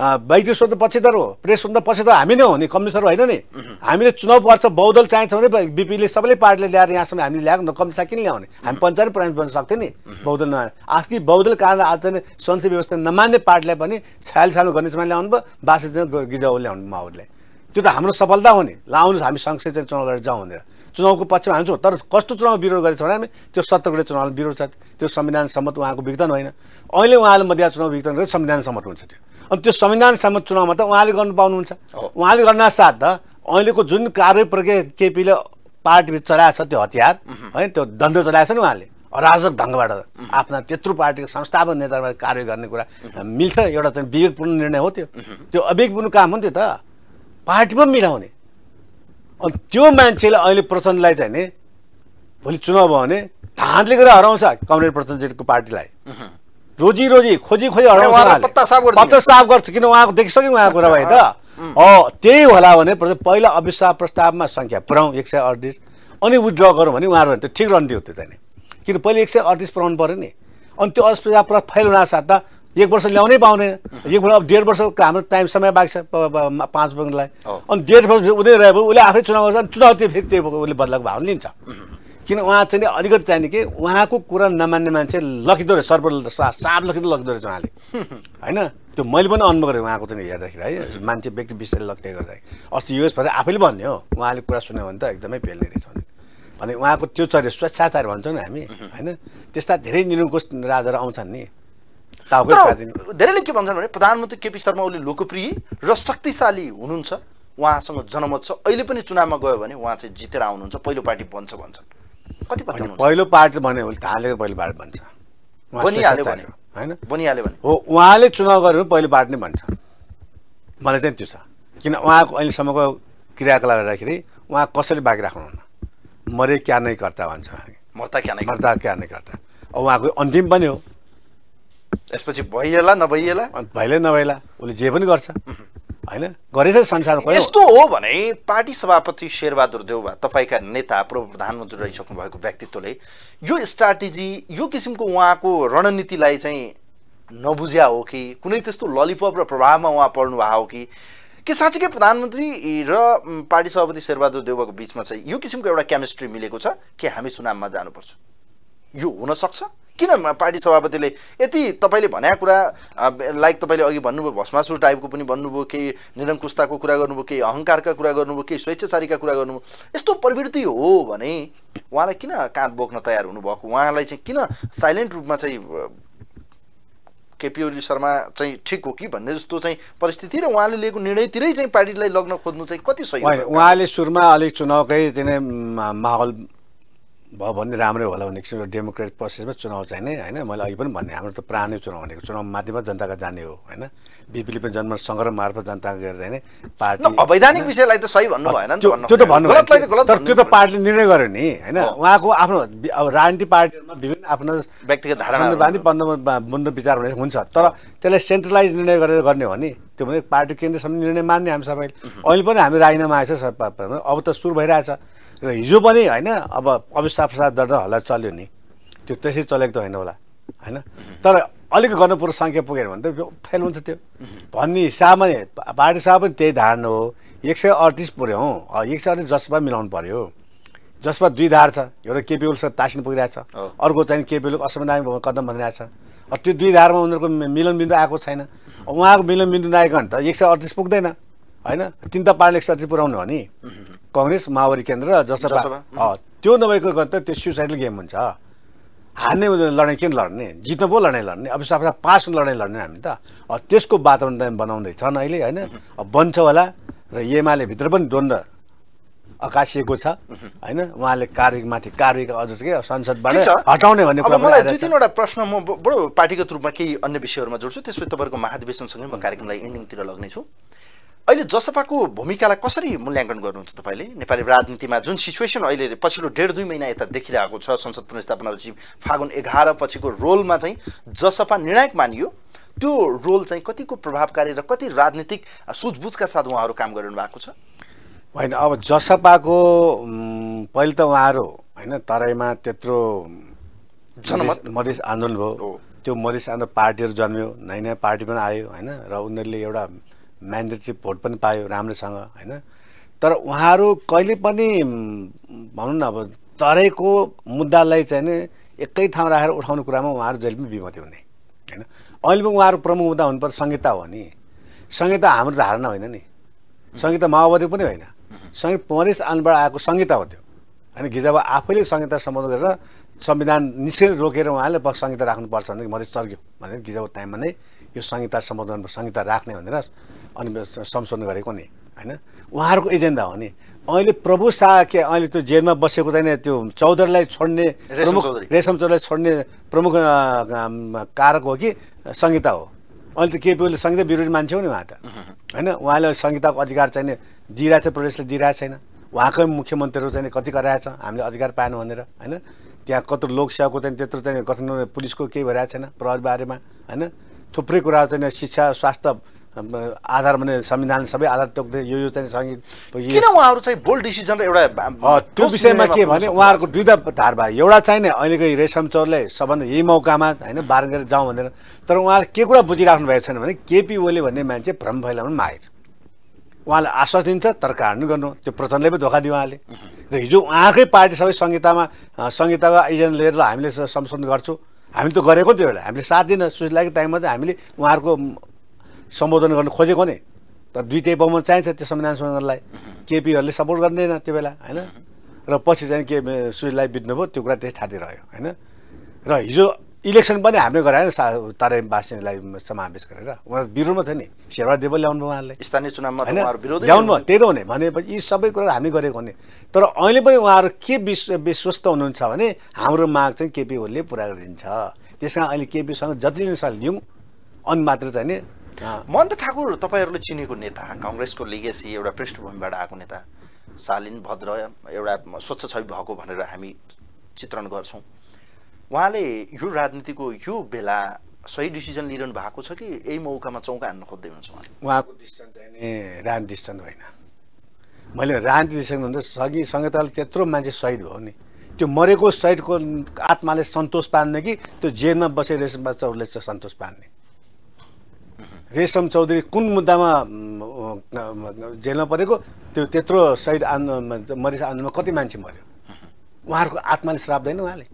पछि त पक्षधर हो पछि त हामी नै हो नि कमिसनर होइन नि हामीले चुनाव पर्छ बहुदल चाहिन्छ भने बिपीले सबै पार्टीले ल्याएर यहाँसम्म हामीले ल्याएको कम्युनिस्ट किन ल्याउने हामी पञ्चायत प्रणाली बन्न सक्थ्यौँ नि बहुदल नआएर आज कि बहुदल कारण आज चाहिँ संसदीय व्यवस्था नमान्ने पार्टीलाई पनि छयालिस गर्ने समय ल्याउनु भयो बासी गिजाउ ल्याउनु माओले त्यो त हाम्रो सफलता हो नि ल आउनुहोस् हामी सँगसँगै चुनाव गरेर जाउँ भनेर चुनावको पक्षमा हान्छौँ तर कस्तो चुनाव विरोध गरेछ भने हामी त्यो सत्रगढे चुनावलाई विरोध छ त्यो संविधान सम्मत उहाँको विघटन होइन अहिले उहाँले मध्य चुनाव विघटन गरेर संविधान सम्मत हुन्छ त्यो अनि त्यो संविधान सम्मत चुनावमा त उहाँले गर्नु पाउनुहुन्छ उहाँले साथ त अहिलेको जुन कार्य प्रक्रिया केपीले पार्टीभित्र चलाएको छ त्यो हतियार होइन त्यो दण्ड चलाएको छ नि उहाँले अराजक ढङ्गबाट आफ्ना त्यत्रो पार्टीको संस्थापक नेताबाट कार्य गर्ने कुरा मिल्छ एउटा चाहिँ विवेकपूर्ण निर्णय हो त्यो त्यो अवेकपूर्ण काम हो नि त्यो त पार्टी पनि मिलाउने अनि त्यो मान्छेले अहिले प्रचण्डलाई चाहिँ नि भोलि चुनाव भयो भने धानले गरेर हराउँछ कमरेड प्रचण्डजीको पार्टीलाई रोजी रोजी खोजी खोजी हराउँछ साफ गर्छ किन उहाँको देखिसक्यो उहाँको कुरा भए त त्यही होला भने पहिला अविश्वास प्रस्तावमा सङ्ख्या पुऱ्याउँ एक सय अडतिस अनि विथड्र गरौँ भने उहाँहरू त्यो ठिक रहन्थ्यो त्यो चाहिँ किन पहिले एक सय अडतिस पुऱ्याउनु पऱ्यो नि अनि त्यो अस्पताल पुरा फेल हुनासाथ त एक वर्ष ल्याउनै पाउने एक वर्ष अब डेढ वर्ष हाम्रो टाइम समय बाँकी छ पाँच वर्षलाई अनि डेढ वर्ष उदै रह्यो उसले आफै चुनाव गर्छ अनि चुनाव त्यो फेरि त्यही उसले बदलाको भावना लिन्छ किन उहाँ चाहिँ अलिकति चाहिने कि उहाँको कुरा नमान्ने मान्छे लखिँदो रहेछ सर्व साप लखिँदो लखिँदो रहेछ उहाँले होइन त्यो मैले पनि अनुभव गरेँ उहाँको चाहिँ हेर्दाखेरि है मान्छे व्यक्ति विषयले लग्ने गर्दाखेरि अस्ति यो यसपछि आफैले भन्ने हो उहाँले कुरा सुन्यो भने त एकदमै फेल्ने रहेछ भने भने उहाँको त्यो चर्य स्वेच्छाचार भन्छौँ नि हामी होइन त्यस्ता धेरै निरङ्कुश राजाहरू आउँछन् नि तर धेरैले के भन्छन् भने प्रधानमन्त्री केपी शर्मा ओली लोकप्रिय र शक्तिशाली हुनुहुन्छ उहाँसँग जनमत छ अहिले पनि चुनावमा गयो भने उहाँ चाहिँ जितेर आउनुहुन्छ पहिलो पार्टी बन्छ भन्छन् कति पहिलो पार्टी भने हालेर पहिलो पार्टी भन्छ बनिहाल्यो भने होइन बनिहाल्यो भने हो उहाँले चुनाव गरेर पहिलो पार्टी नै भन्छ मलाई चाहिँ त्यो छ किन उहाँको अहिलेसम्मको क्रियाकलाप हेर्दाखेरि उहाँ कसरी बाँकी राख्नुहुन्न मरे क्या नै कर्ता भन्छ मर्ता क्या नै मर्ता क्या नै कर्ता उहाँको अन्तिम पनि हो यसपछि भइएला नभइएला भइले नभइला उसले जे पनि गर्छ होइन गरेछ संसारमा यस्तो हो भने पार्टी सभापति शेरबहादुर देउवा तपाईँका नेता पूर्व प्रधानमन्त्री रहिसक्नु भएको व्यक्तित्वले यो स्ट्राटेजी यो किसिमको उहाँको रणनीतिलाई चाहिँ नबुझ्या हो कि कुनै त्यस्तो ललिपप र प्रभावमा उहाँ पर्नु भएको हो कि के साँच्चीकै प्रधानमन्त्री र पार्टी सभापति शेरबहादुर देउवाको बिचमा चाहिँ यो किसिमको एउटा केमिस्ट्री मिलेको छ कि हामी सुनाममा जानुपर्छ यो हुनसक्छ किन पार्टी सभापतिले यति तपाईँले भनेको कुरा लाइक तपाईँले अघि भन्नुभयो भस्मासुर टाइपको पनि भन्नुभयो केही निरङ्कुशताको कुरा गर्नुभयो केही अहङ्कारका कुरा गर्नुभयो केही स्वेच्छाचारीका कुरा गर्नुभयो यस्तो प्रवृत्ति हो भने उहाँलाई किन काँध बोक्न तयार हुनुभएको उहाँलाई चाहिँ किन साइलेन्ट रूपमा चाहिँ केपी ओली शर्मा चाहिँ ठिक हो कि भन्ने जस्तो चाहिँ परिस्थिति र उहाँले लिएको निर्णयतिरै चाहिँ पार्टीलाई लग्न खोज्नु चाहिँ कति सही उहाँले सुरुमा अलिक चुनावकै चाहिँ माहौल भयो भन्ने राम्रै होला भन्ने किसिमको डेमोक्रेटिक प्रोसेसमा चुनाव चाहिँ नै होइन मैले अघि पनि भने हाम्रो त पुरानै चुनाव भनेको चुनाव माध्यममा जनताका जाने हो होइन बिपिले पनि जन्म सङ्ग्रह मार्फत जनताको गएर चाहिँ पार्टी अवैधानिक विषयलाई त सही भन्नु भएन त्यो त भन्नु तर त्यो त पार्टीले निर्णय गर्यो नि होइन उहाँको आफ्नो अब राजनीतिक पार्टीहरूमा विभिन्न आफ्नो व्यक्तिगत धारणा बन्द बन्द विचार भने हुन्छ तर त्यसलाई सेन्ट्रलाइज निर्णय गरेर गर्ने हो नि त्यो भने पार्टी केन्द्रसम्म निर्णय मान्ने हामी सबैले अहिले पनि हामी राजीनामा आएछ अब त सुरु भइरहेछ र हिजो पनि होइन अब अमिताभ प्रसाद दर्जा हल्ला चल्यो नि त्यो त्यसै चलेको त होइन होला होइन तर अलिक गणपुर सङ्ख्या पुगेन भने त फेल हुन्छ त्यो भन्ने हिसाबमा पार्टी सभा पनि त्यही धारण हो एक सय अडतिस पुऱ्यो हौ एक सय अडतिस जसमा मिलाउनु पऱ्यो जसमा दुई धार छ एउटा केपी ओलसँग तासिन पुगिरहेछ अर्को चाहिँ केपी उल असमनायक कदम भनिरहेछ त्यो दुई धारमा उनीहरूको मिलनबिन्दु आएको छैन उहाँको मिलनबिन्दु नआएको भने त एक सय अडतिस पुग्दैन होइन तिन त पार्टीले एक सय अडतिस पुऱ्याउनु हो नि कङ्ग्रेस माओवादी केन्द्र र जसपा त्यो नभएको त त्यो सुसाइडल गेम हुन्छ हार्ने लडाइँ किन लड्ने जित्नु पो लडाइँ लड्ने अब सबै पास लडाइँ लड्ने हामी त त्यसको वातावरण बनाउँदैछन् अहिले होइन बन्छ होला र एमाले भित्र पनि द्वन्द अकासिएको छ होइन उहाँले कार्यमाथि कार्य अझ के संसदबाट हटाउने भन्ने कुरा मलाई दुई तिनवटा प्रश्न म बडो पार्टीगत रूपमा केही अन्य विषयहरूमा जोड्छु त्यसपछि तपाईँहरूको महाधिवेशनसँगै म कार्यक्रमलाई इन्डिङतिर लग्नेछु अहिले जसपाको भूमिकालाई कसरी मूल्याङ्कन गर्नुहुन्छ तपाईँले नेपाली राजनीतिमा जुन सिचुएसन अहिले पछिल्लो डेढ दुई महिना यता देखिरहेको छ संसद पुनस्थापनापछि फागुन एघार पछिको रोलमा चाहिँ जसपा निर्णायक मानियो त्यो रोल चाहिँ कतिको प्रभावकारी र कति राजनीतिक सुझबुझका साथ उहाँहरू काम गरिरहनु भएको छ होइन अब जसपाको पहिले त उहाँहरू होइन तराईमा त्यत्रो जनमत मधेस आन्दोलन भयो त्यो मधेस आन्दोलन पार्टीहरू जन्म्यो नयाँ नयाँ पार्टी पनि आयो होइन र उनीहरूले एउटा चाहिँ भोट पनि पायो राम्रोसँग होइन तर उहाँहरू कहिले पनि भनौँ न अब तरेको मुद्दालाई चाहिँ नि एकै ठाउँ राखेर उठाउने कुरामा उहाँहरू जहिले पनि विमति हुने होइन अहिले पनि उहाँहरू प्रमुख मुद्दा हुनुपर्छ संहिता हो नि संहिता हाम्रो धारणा होइन नि संहिता माओवादी पनि होइन सङ्गीत मधेस आन्दोलनबाट आएको संहिता हो त्यो होइन गिजाबा आफैले संहिता सम्बोधन गरेर संविधान निश्चय रोकेर उहाँले संहिता राख्नुपर्छ भने मधेस चर्क्यो भने गिजाबा टाइममा नै यो संहिता सम्बोधन संहिता राख्ने भनेर अनि संशोधन गरेको नि होइन उहाँहरूको एजेन्डा हो नि अहिले प्रभु शाह के अहिले त्यो जेलमा बसेको चाहिँ त्यो चौधरीलाई छोड्ने प्रमुख रेशम चौधरीलाई छोड्ने प्रमुख कारक हो कि संहिता हो अहिले त केपी संहिता विरोधी मान्छे हो नि उहाँ त होइन उहाँले संहिताको अधिकार चाहिँ दिइरहेको छ प्रदेशले दिइरहेको छैन उहाँकै मुख्यमन्त्रीहरू चाहिँ कति छ हामीले अधिकार पाएन भनेर होइन त्यहाँ कत्रो लोकसेवाको चाहिँ त्यत्रो चाहिँ गठन पुलिसको केही भइरहेको छैन बारेमा होइन थुप्रै कुरा चाहिँ शिक्षा स्वास्थ्य आधार भने संविधान सबै आधार टोक्दै यो यो चाहिँ सङ्गीत किन उहाँहरू चाहिँ बोल्ड डिसिजन र एउटा त्यो विषयमा के भने उहाँहरूको दुईवटा धार भयो एउटा चाहिँ नै अहिलेको रेशम चौरले सबभन्दा यही मौकामा होइन बार गरेर जाउँ भनेर तर उहाँले के कुरा बुझिराख्नु भएको छैन भने केपी ओली भन्ने मान्छे भ्रम फैलाउनु मागेको उहाँले आश्वास दिन्छ तर कार्नु गर्नु त्यो प्रचण्डले पनि धोका दियो उहाँले र हिजो उहाँकै पार्टी सबै संहितामा संहिताको आयोजन लिएर हामीले संशोधन गर्छौँ हामीले त गरेको त्यो बेला हामीले सात दिन सुशीलाको टाइममा चाहिँ हामीले उहाँहरूको सम्बोधन गर्नु खोजेको नि तर द्वितीय बहुमत चाहिन्छ त्यो संविधान संशोधनलाई केपीहरूले सपोर्ट गर्दैन त्यो बेला होइन र पछि चाहिँ के सुजलाई बित्नुभयो त्यो कुरा त्यही थाहा रह्यो होइन र हिजो इलेक्सन पनि हामीले गराएन सा बासिनीलाई समावेश गरेर उहाँ विरोधमा थियो नि शेरबहादुर ल्याउनु ल्याउनुभयो उहाँले स्थानीय चुनावमा ल्याउनु भयो त्यही त हुने भनेपछि यी सबै कुरा हामी गरेको हुने तर अहिले पनि उहाँहरू के विश्व विश्वस्त हुनुहुन्छ भने हाम्रो माग चाहिँ केपीहरूले पुरा गरिदिन्छ त्यस कारण अहिले केपीसँग जति नै साल लिउँ अनि मात्र चाहिँ नि महन्त ठाकुर तपाईँहरूले चिनेको नेता कङ्ग्रेसको लिगेसी एउटा पृष्ठभूमिबाट आएको नेता शालिन भद्र एउटा स्वच्छ छवि भएको भनेर हामी चित्रण गर्छौँ उहाँले यो राजनीतिको यो बेला सही डिसिजन लिइरहनु भएको छ कि यही मौकामा चौका हान्न खोज्दै उहाँले उहाँको डिसिजन नि राजनीति डिसिजन होइन मैले राजनीति डिसिजन भन्दा सघि सङ्गताले त्यत्रो मान्छे सहिद भयो नि त्यो मरेको सहिदको आत्माले सन्तोष पार्ने कि त्यो जेलमा बसेर सन्तोष पार्ने रेशम चौधरी कुन मुद्दामा जेलमा परेको त्यो त्यत्रो सहिद आन्दोलन मरिस आन्दोलनमा कति मान्छे मऱ्यो उहाँहरूको आत्माले श्राप्दैन उहाँले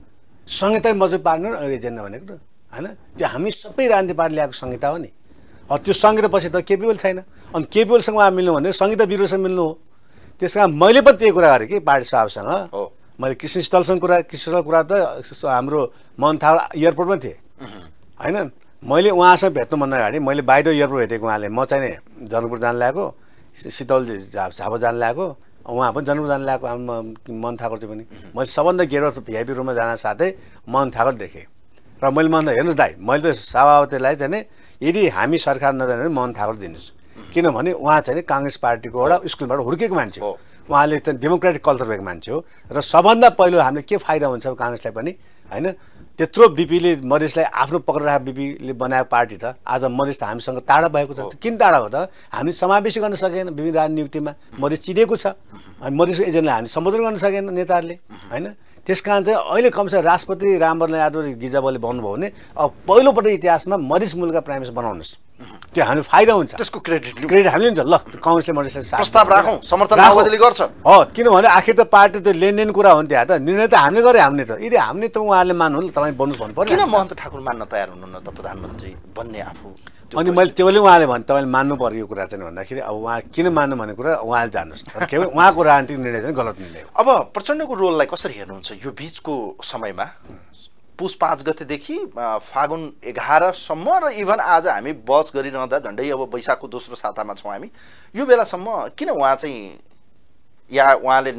संहिता मजबुत पार्नु एजेन्डा भनेको त होइन त्यो हामी सबै राजनीति पार्टी ल्याएको संहिता हो नि त्यो संहितापछि त केपिबल छैन अनि केपिबलसँग उहाँ मिल्नु भने संहिता विरोधसँग मिल्नु हो त्यस कारण मैले पनि त्यही कुरा गरेँ कि पार्टी सभासँग मैले कृष्ण स्थलसँग कुरा कृष्ण कुरा त हाम्रो मन थाहा एयरपोर्टमा थिएँ होइन मैले उहाँसँग भेट्नुभन्दा अगाडि मैले बाहिर एयरपोर्ट भेटेको उहाँले म चाहिँ जनकपुर जान ल्याएको शीतल झा झापा जान ल्याएको उहाँ पनि जनकपुर जान ल्याएको मन ठाकुर चाहिँ पनि मैले सबभन्दा गेरो भिआइपी रुममा जान साथै मन ठाकुर देखेँ र मैले मन हेर्नुहोस् दाइ मैले त सभापतिलाई चाहिँ यदि हामी सरकार नजाने भने मन ठाकुर दिनुहोस् किनभने उहाँ चाहिँ काङ्ग्रेस पार्टीको एउटा स्कुलबाट हुर्केको मान्छे हो उहाँले चाहिँ डेमोक्रेटिक कल्चर भएको मान्छे हो र सबभन्दा पहिलो हामीले के फाइदा हुन्छ काङ्ग्रेसलाई पनि होइन त्यत्रो बिपीले मधेसलाई आफ्नो पक्रेर बिपीले बनाएको पार्टी त आज मधेस त हामीसँग टाढा भएको छ किन टाढा हो त हामी समावेश गर्न सकेन विभिन्न राजनीतिमा मधेस चिनेको छ अनि मधेसको एजेन्डालाई हामी सम्बोधन गर्न सकेन नेताहरूले होइन त्यस कारण चाहिँ अहिले कमसे राष्ट्रपति रामवरण यादव गिजाबाले भन्नुभयो भने अब पहिलोपल्ट इतिहासमा मधेस मुलका प्राइम मिनिस्टर बनाउनुहोस् त्यो हामी फाइदा हुन्छ त्यसको क्रेडिट क्रेडिट हामीले हुन्छ ल कङ्ग्रेसले प्रस्ताव राखौँ समर्थन गर्छ हो किनभने आखिर त पार्टी त लेनदेन कुरा हो नि त्यहाँ त निर्णय त हामीले गरे हामीले त यदि हामीले त उहाँले मान्नु तपाईँ बन्नु भन्नु पर्यो किन महन्त ठाकुर मान्न तयार हुनुहुन्न त प्रधानमन्त्री बन्ने आफू अनि मैले त्यसले उहाँले भने तपाईँले मान्नु पऱ्यो यो कुरा चाहिँ भन्दाखेरि अब उहाँ किन मान्नु भन्ने कुरा उहाँले जानुहोस् उहाँको राजनीतिक निर्णय चाहिँ गलत निर्णय अब प्रचण्डको रोललाई कसरी हेर्नुहुन्छ यो बिचको समयमा पुस पाँच गतेदेखि फागुन एघारसम्म र इभन आज हामी बस गरिरहँदा झन्डै अब वैशाखको दोस्रो सातामा छौँ हामी यो बेलासम्म किन उहाँ चाहिँ या उहाँले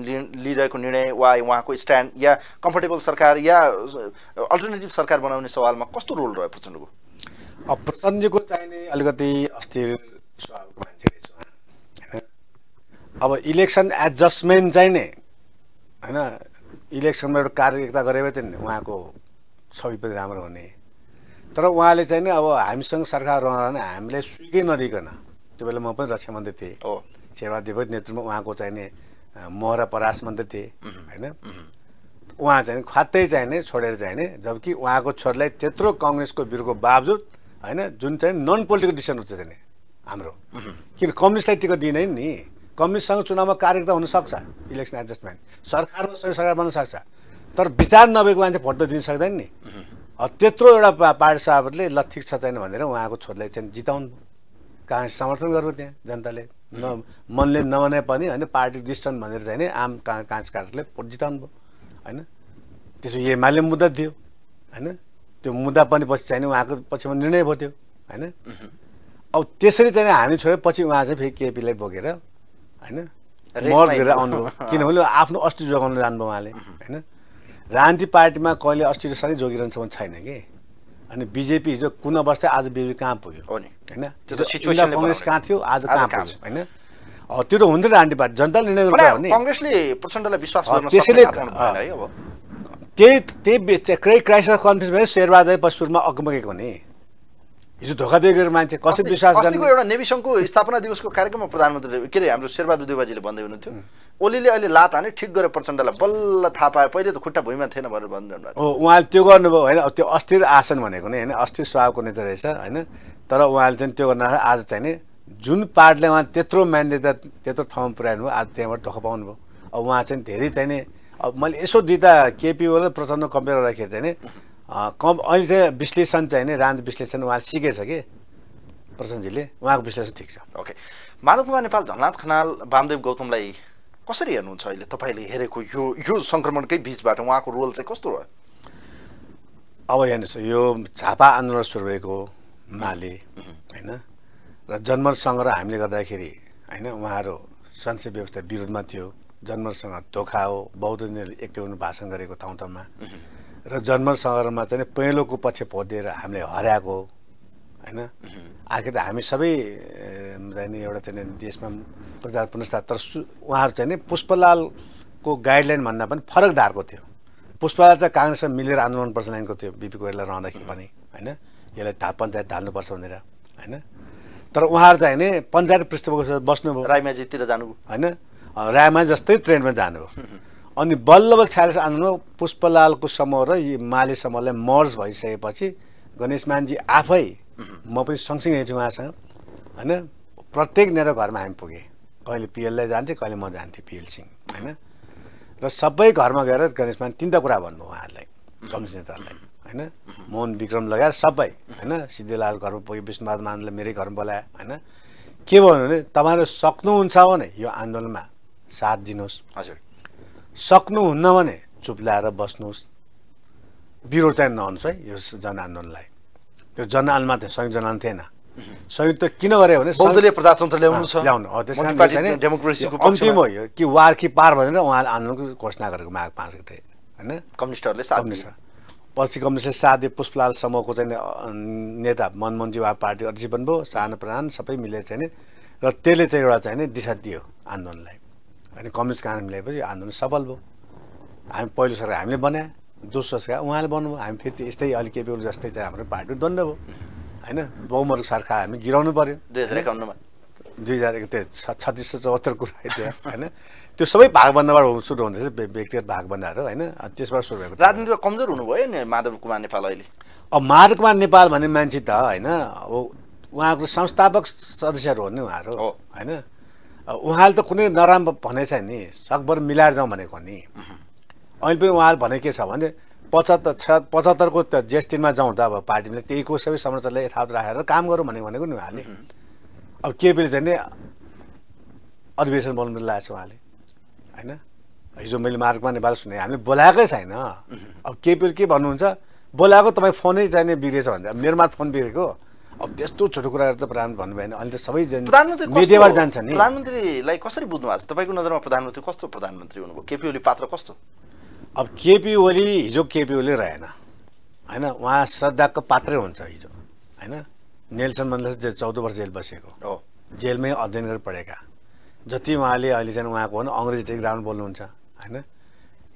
लिइरहेको निर्णय वा उहाँको स्ट्यान्ड या कम्फर्टेबल सरकार या अल्टरनेटिभ सरकार बनाउने सवालमा कस्तो रोल रह्यो प्रचण्डको प्रसन्नको चाहिने अलिकति अस्थिर स्वभावको मान्छे रहेछ होइन अब इलेक्सन एडजस्टमेन्ट चाहिने होइन इलेक्सनमा एउटा एकता गरे भए नि उहाँको छवि पनि राम्रो हुने तर उहाँले चाहिँ नि अब हामीसँग सरकार रहन नै हामीले स्विकै नदिकन त्यो बेला म पनि रक्षा मन्त्री थिएँ हो शेरबहादेवको नेतृत्वमा उहाँको नि मोहरा परास मन्त्री थिएँ होइन उहाँ चाहिँ ख्वात्तै चाहिने छोडेर चाहिने जबकि उहाँको छोरीलाई त्यत्रो कङ्ग्रेसको बिरुको बावजुद होइन जुन चाहिँ नन पोलिटिकल डिसिसन हुन्छ त्यहाँ हाम्रो किन कम्युनिस्टलाई टिकट दिने नि कम्युनिस्टसँग चुनावमा कार्यकर्ता हुनसक्छ इलेक्सन एडजस्टमेन्ट सरकारमा सरकार बन्न सक्छ तर विचार नभएको मान्छे भोट त दिन सक्दैन नि त्यत्रो एउटा पार्टी सभापतिले ल ठिक छ छैन भनेर उहाँको छोरीलाई चाहिँ जिताउनु कहाँ समर्थन गर्नु त्यहाँ जनताले न मनले नमाने पनि होइन पार्टी डिस्टन भनेर चाहिँ आम काँच कार्डले भोट जिताउनु भयो होइन त्यसो एमाले मुद्दा दियो होइन त्यो मुद्दा पनि पछि चाहिँ उहाँको पछिमा निर्णय भयो त्यो होइन अब त्यसरी चाहिँ हामी छोड्यो पछि उहाँ चाहिँ फेरि केपीलाई बोकेर होइन मर्ज गरेर आउनुभयो किनभने आफ्नो अस्ति जोगाउन जानुभयो उहाँले होइन राजनीति पार्टीमा कहिले अस्ति सधैँ जोगिरहन्छ भने छैन कि अनि बिजेपी हिजो कुन अवस्था आज बिजेपी कहाँ पुग्यो होइन कङ्ग्रेस कहाँ थियो आज कहाँ पुग्यो होइन त्यो त हुन्छ राजनीति पार्टी जनताले निर्णय गर्छ त्यसैले त्यही त्यही त्यही क्राइसिस अफ भने शेरबहादुर सुरुमा अगमगेको नि हिजो धोका दिएको मान्छे कसरी विश्वास गर्ने एउटा नेभी स्थापना दिवसको कार्यक्रममा प्रधानमन्त्रीले के अरे हाम्रो शेरबहादुर देवाजीले भन्दै हुनुहुन्थ्यो ओलीले अहिले लात हाने ठिक गरेर प्रचण्डलाई बल्ल थाहा पायो पहिले त खुट्टा भुइँमा थिएन भनेर भन्नु हो उहाँले त्यो गर्नुभयो होइन त्यो अस्थिर आसन भनेको नै होइन अस्थिर स्वभावको नेता रहेछ होइन तर उहाँले चाहिँ त्यो गर्न आज चाहिँ नि जुन पार्टले उहाँ त्यत्रो मान्यता त्यत्रो ठाउँमा पुऱ्याउनु भयो आज त्यहाँबाट धोका पाउनुभयो अब उहाँ चाहिँ धेरै चाहिँ नि अब मैले यसो दुईवटा केपिओ र प्रचण्ड कम्पेयर गर्दाखेरि चाहिँ नि कम् अहिले चाहिँ विश्लेषण चाहिँ नि राज विश्लेषण उहाँले सिकेछ कि प्रचण्डजीले उहाँको विश्लेषण ठिक छ ओके माधव कुमार नेपाल धननाथ खनाल वामदेव गौतमलाई कसरी हेर्नुहुन्छ अहिले तपाईँले हेरेको यो यो सङ्क्रमणकै बिचबाट उहाँको रोल चाहिँ कस्तो रह्यो अब हेर्नुहोस् यो झापा आन्दोलन सुरु भएको माले होइन र जनमतसँग हामीले गर्दाखेरि होइन उहाँहरू संसद व्यवस्था विरोधमा थियो जन्मरसँग धोखा हो एकै हुनु भाषण गरेको ठाउँ ठाउँमा र जनमर सङ्ग्रहमा चाहिँ पहेँलोको पक्ष खोदिएर हामीले हराएको होइन आखिर त हामी सबै नि एउटा चाहिँ देशमा प्रचार पुनस्ता तर उहाँहरू चाहिँ पुष्पलालको गाइडलाइन भन्दा पनि फरक धारको थियो पुष्पलाल चाहिँ काङ्ग्रेसमा मिलेर आन्दोलन पर्छ लाइनको थियो बिपी कोइराला रहँदाखेरि पनि होइन यसलाई धा पञ्चायत ढाल्नुपर्छ भनेर होइन तर उहाँहरू चाहिँ नि पञ्चायत पृष्ठभूमि बस्नु रायमाझीतिर जानु होइन रायमा जस्तै ट्रेनमा जानुभयो अनि बल्ल छ्यालिस आन्दोलनमा पुष्पलालको समूह र माले समूहलाई मर्ज भइसकेपछि गणेश मानजी आफै म पनि सँगसँगै हेर्छु उहाँसँग होइन प्रत्येक नेता घरमा हामी पुगेँ कहिले पिएललाई जान्थेँ कहिले म जान्थेँ पिएल सिंह होइन र सबै घरमा गएर गणेश मान तिनवटा कुरा भन्नु उहाँहरूलाई कम्युनिस्ट नेताहरूलाई होइन मोहन विक्रम लगाएर सबै होइन सिद्धलाल घरमा पुगे विष्णुबहादुर मानले मेरै घरमा बोलायो होइन के भन्नु भने तपाईँहरू सक्नुहुन्छ भने यो आन्दोलनमा साथ दिनुहोस् हजुर सक्नुहुन्न भने चुप ल्याएर बस्नुहोस् विरोध चाहिँ नहुनुहोस् है यो जनआन्दोलनलाई त्यो जनआन्दोलनमा थियो संयुक्त जनआन्दोलन थिएन संयुक्त किन गरे भने प्रजातन्त्र ल्याउनु छ ल्याउनु डेमोक्रेसीको अन्तिम हो यो कि वार कि पार भनेर उहाँले आन्दोलनको घोषणा गरेको माग पाँच गते होइन कम्युनिस्टहरूले साथ पछि कम्युनिस्टले साथ दिए पुष्पलाल समूहको चाहिँ नेता मनमोहनजी वा पार्टी अध्यक्ष बन्नुभयो सानो प्रधान सबै मिलेर चाहिँ र त्यसले चाहिँ एउटा चाहिँ दिशा दियो आन्दोलनलाई अनि कम्युनिस्ट कानुन मिलाएपछि आन्दोलन सफल भयो हामी पहिलो सरकार हामीले बनायो दोस्रो सरकार उहाँले बन्नुभयो हामी फेरि यस्तै अलिक केपी जस्तै चाहिँ हाम्रो पार्टी दण्ड भयो होइन बहुमतको सरकार हामी गिराउनु पऱ्यो दुई हजार एकाउन्नमा दुई हजार त्यो छत्तिस सय चौहत्तर कुरा होइन त्यो सबै भागबन्दाबाट सुरु हुँदैछ व्यक्तिगत भागबन्दाहरू होइन त्यसबाट सुरु भएको राजनीति कमजोर हुनुभयो नि माधव कुमार नेपाल अहिले अब माधव कुमार नेपाल भन्ने मान्छे त होइन अब उहाँको संस्थापक सदस्यहरू हो नि उहाँहरू होइन उहाँले त कुनै नराम्रो छ नि सकभर मिलाएर जाउँ भनेको नि अहिले पनि उहाँले भने के छ भने पचहत्तर छ पचहत्तरको जेस्टिनमा जाउँ त अब पार्टीले त्यहीको सबै संरचनालाई यथावत राखेर काम गरौँ भनेको भनेको नि उहाँले अब केपीले बेला चाहिँ अधिवेशन बोल्नु लागेको छ उहाँले होइन हिजो मैले मार्गमा नेपाल सुने हामीले बोलाएकै छैन अब केपीले के भन्नुहुन्छ बोलाएको तपाईँ फोनै चाहिने बिग्रेछ भने मेरोमा फोन बिग्रेको अब त्यस्तो छोटो कुराहरू त प्रधान भन्नु भएन अहिले त सबै मिडियामा जान्छ नि प्रधानमन्त्रीलाई कसरी बुझ्नु भएको छ तपाईँको नजरमा प्रधानमन्त्री कस्तो प्रधानमन्त्री हुनुभयो केपी ओली पात्र कस्तो अब केपी ओली हिजो केपी ओली रहेन होइन उहाँ श्रद्धाको पात्रै हुन्छ हिजो होइन नेल्सन मण्डेला जे चौध वर्ष जेल बसेको हो जेलमै अध्ययन गरेर पढेका जति उहाँले अहिले चाहिँ उहाँको भनौँ अङ्ग्रेजी त्यति राम्रो बोल्नुहुन्छ होइन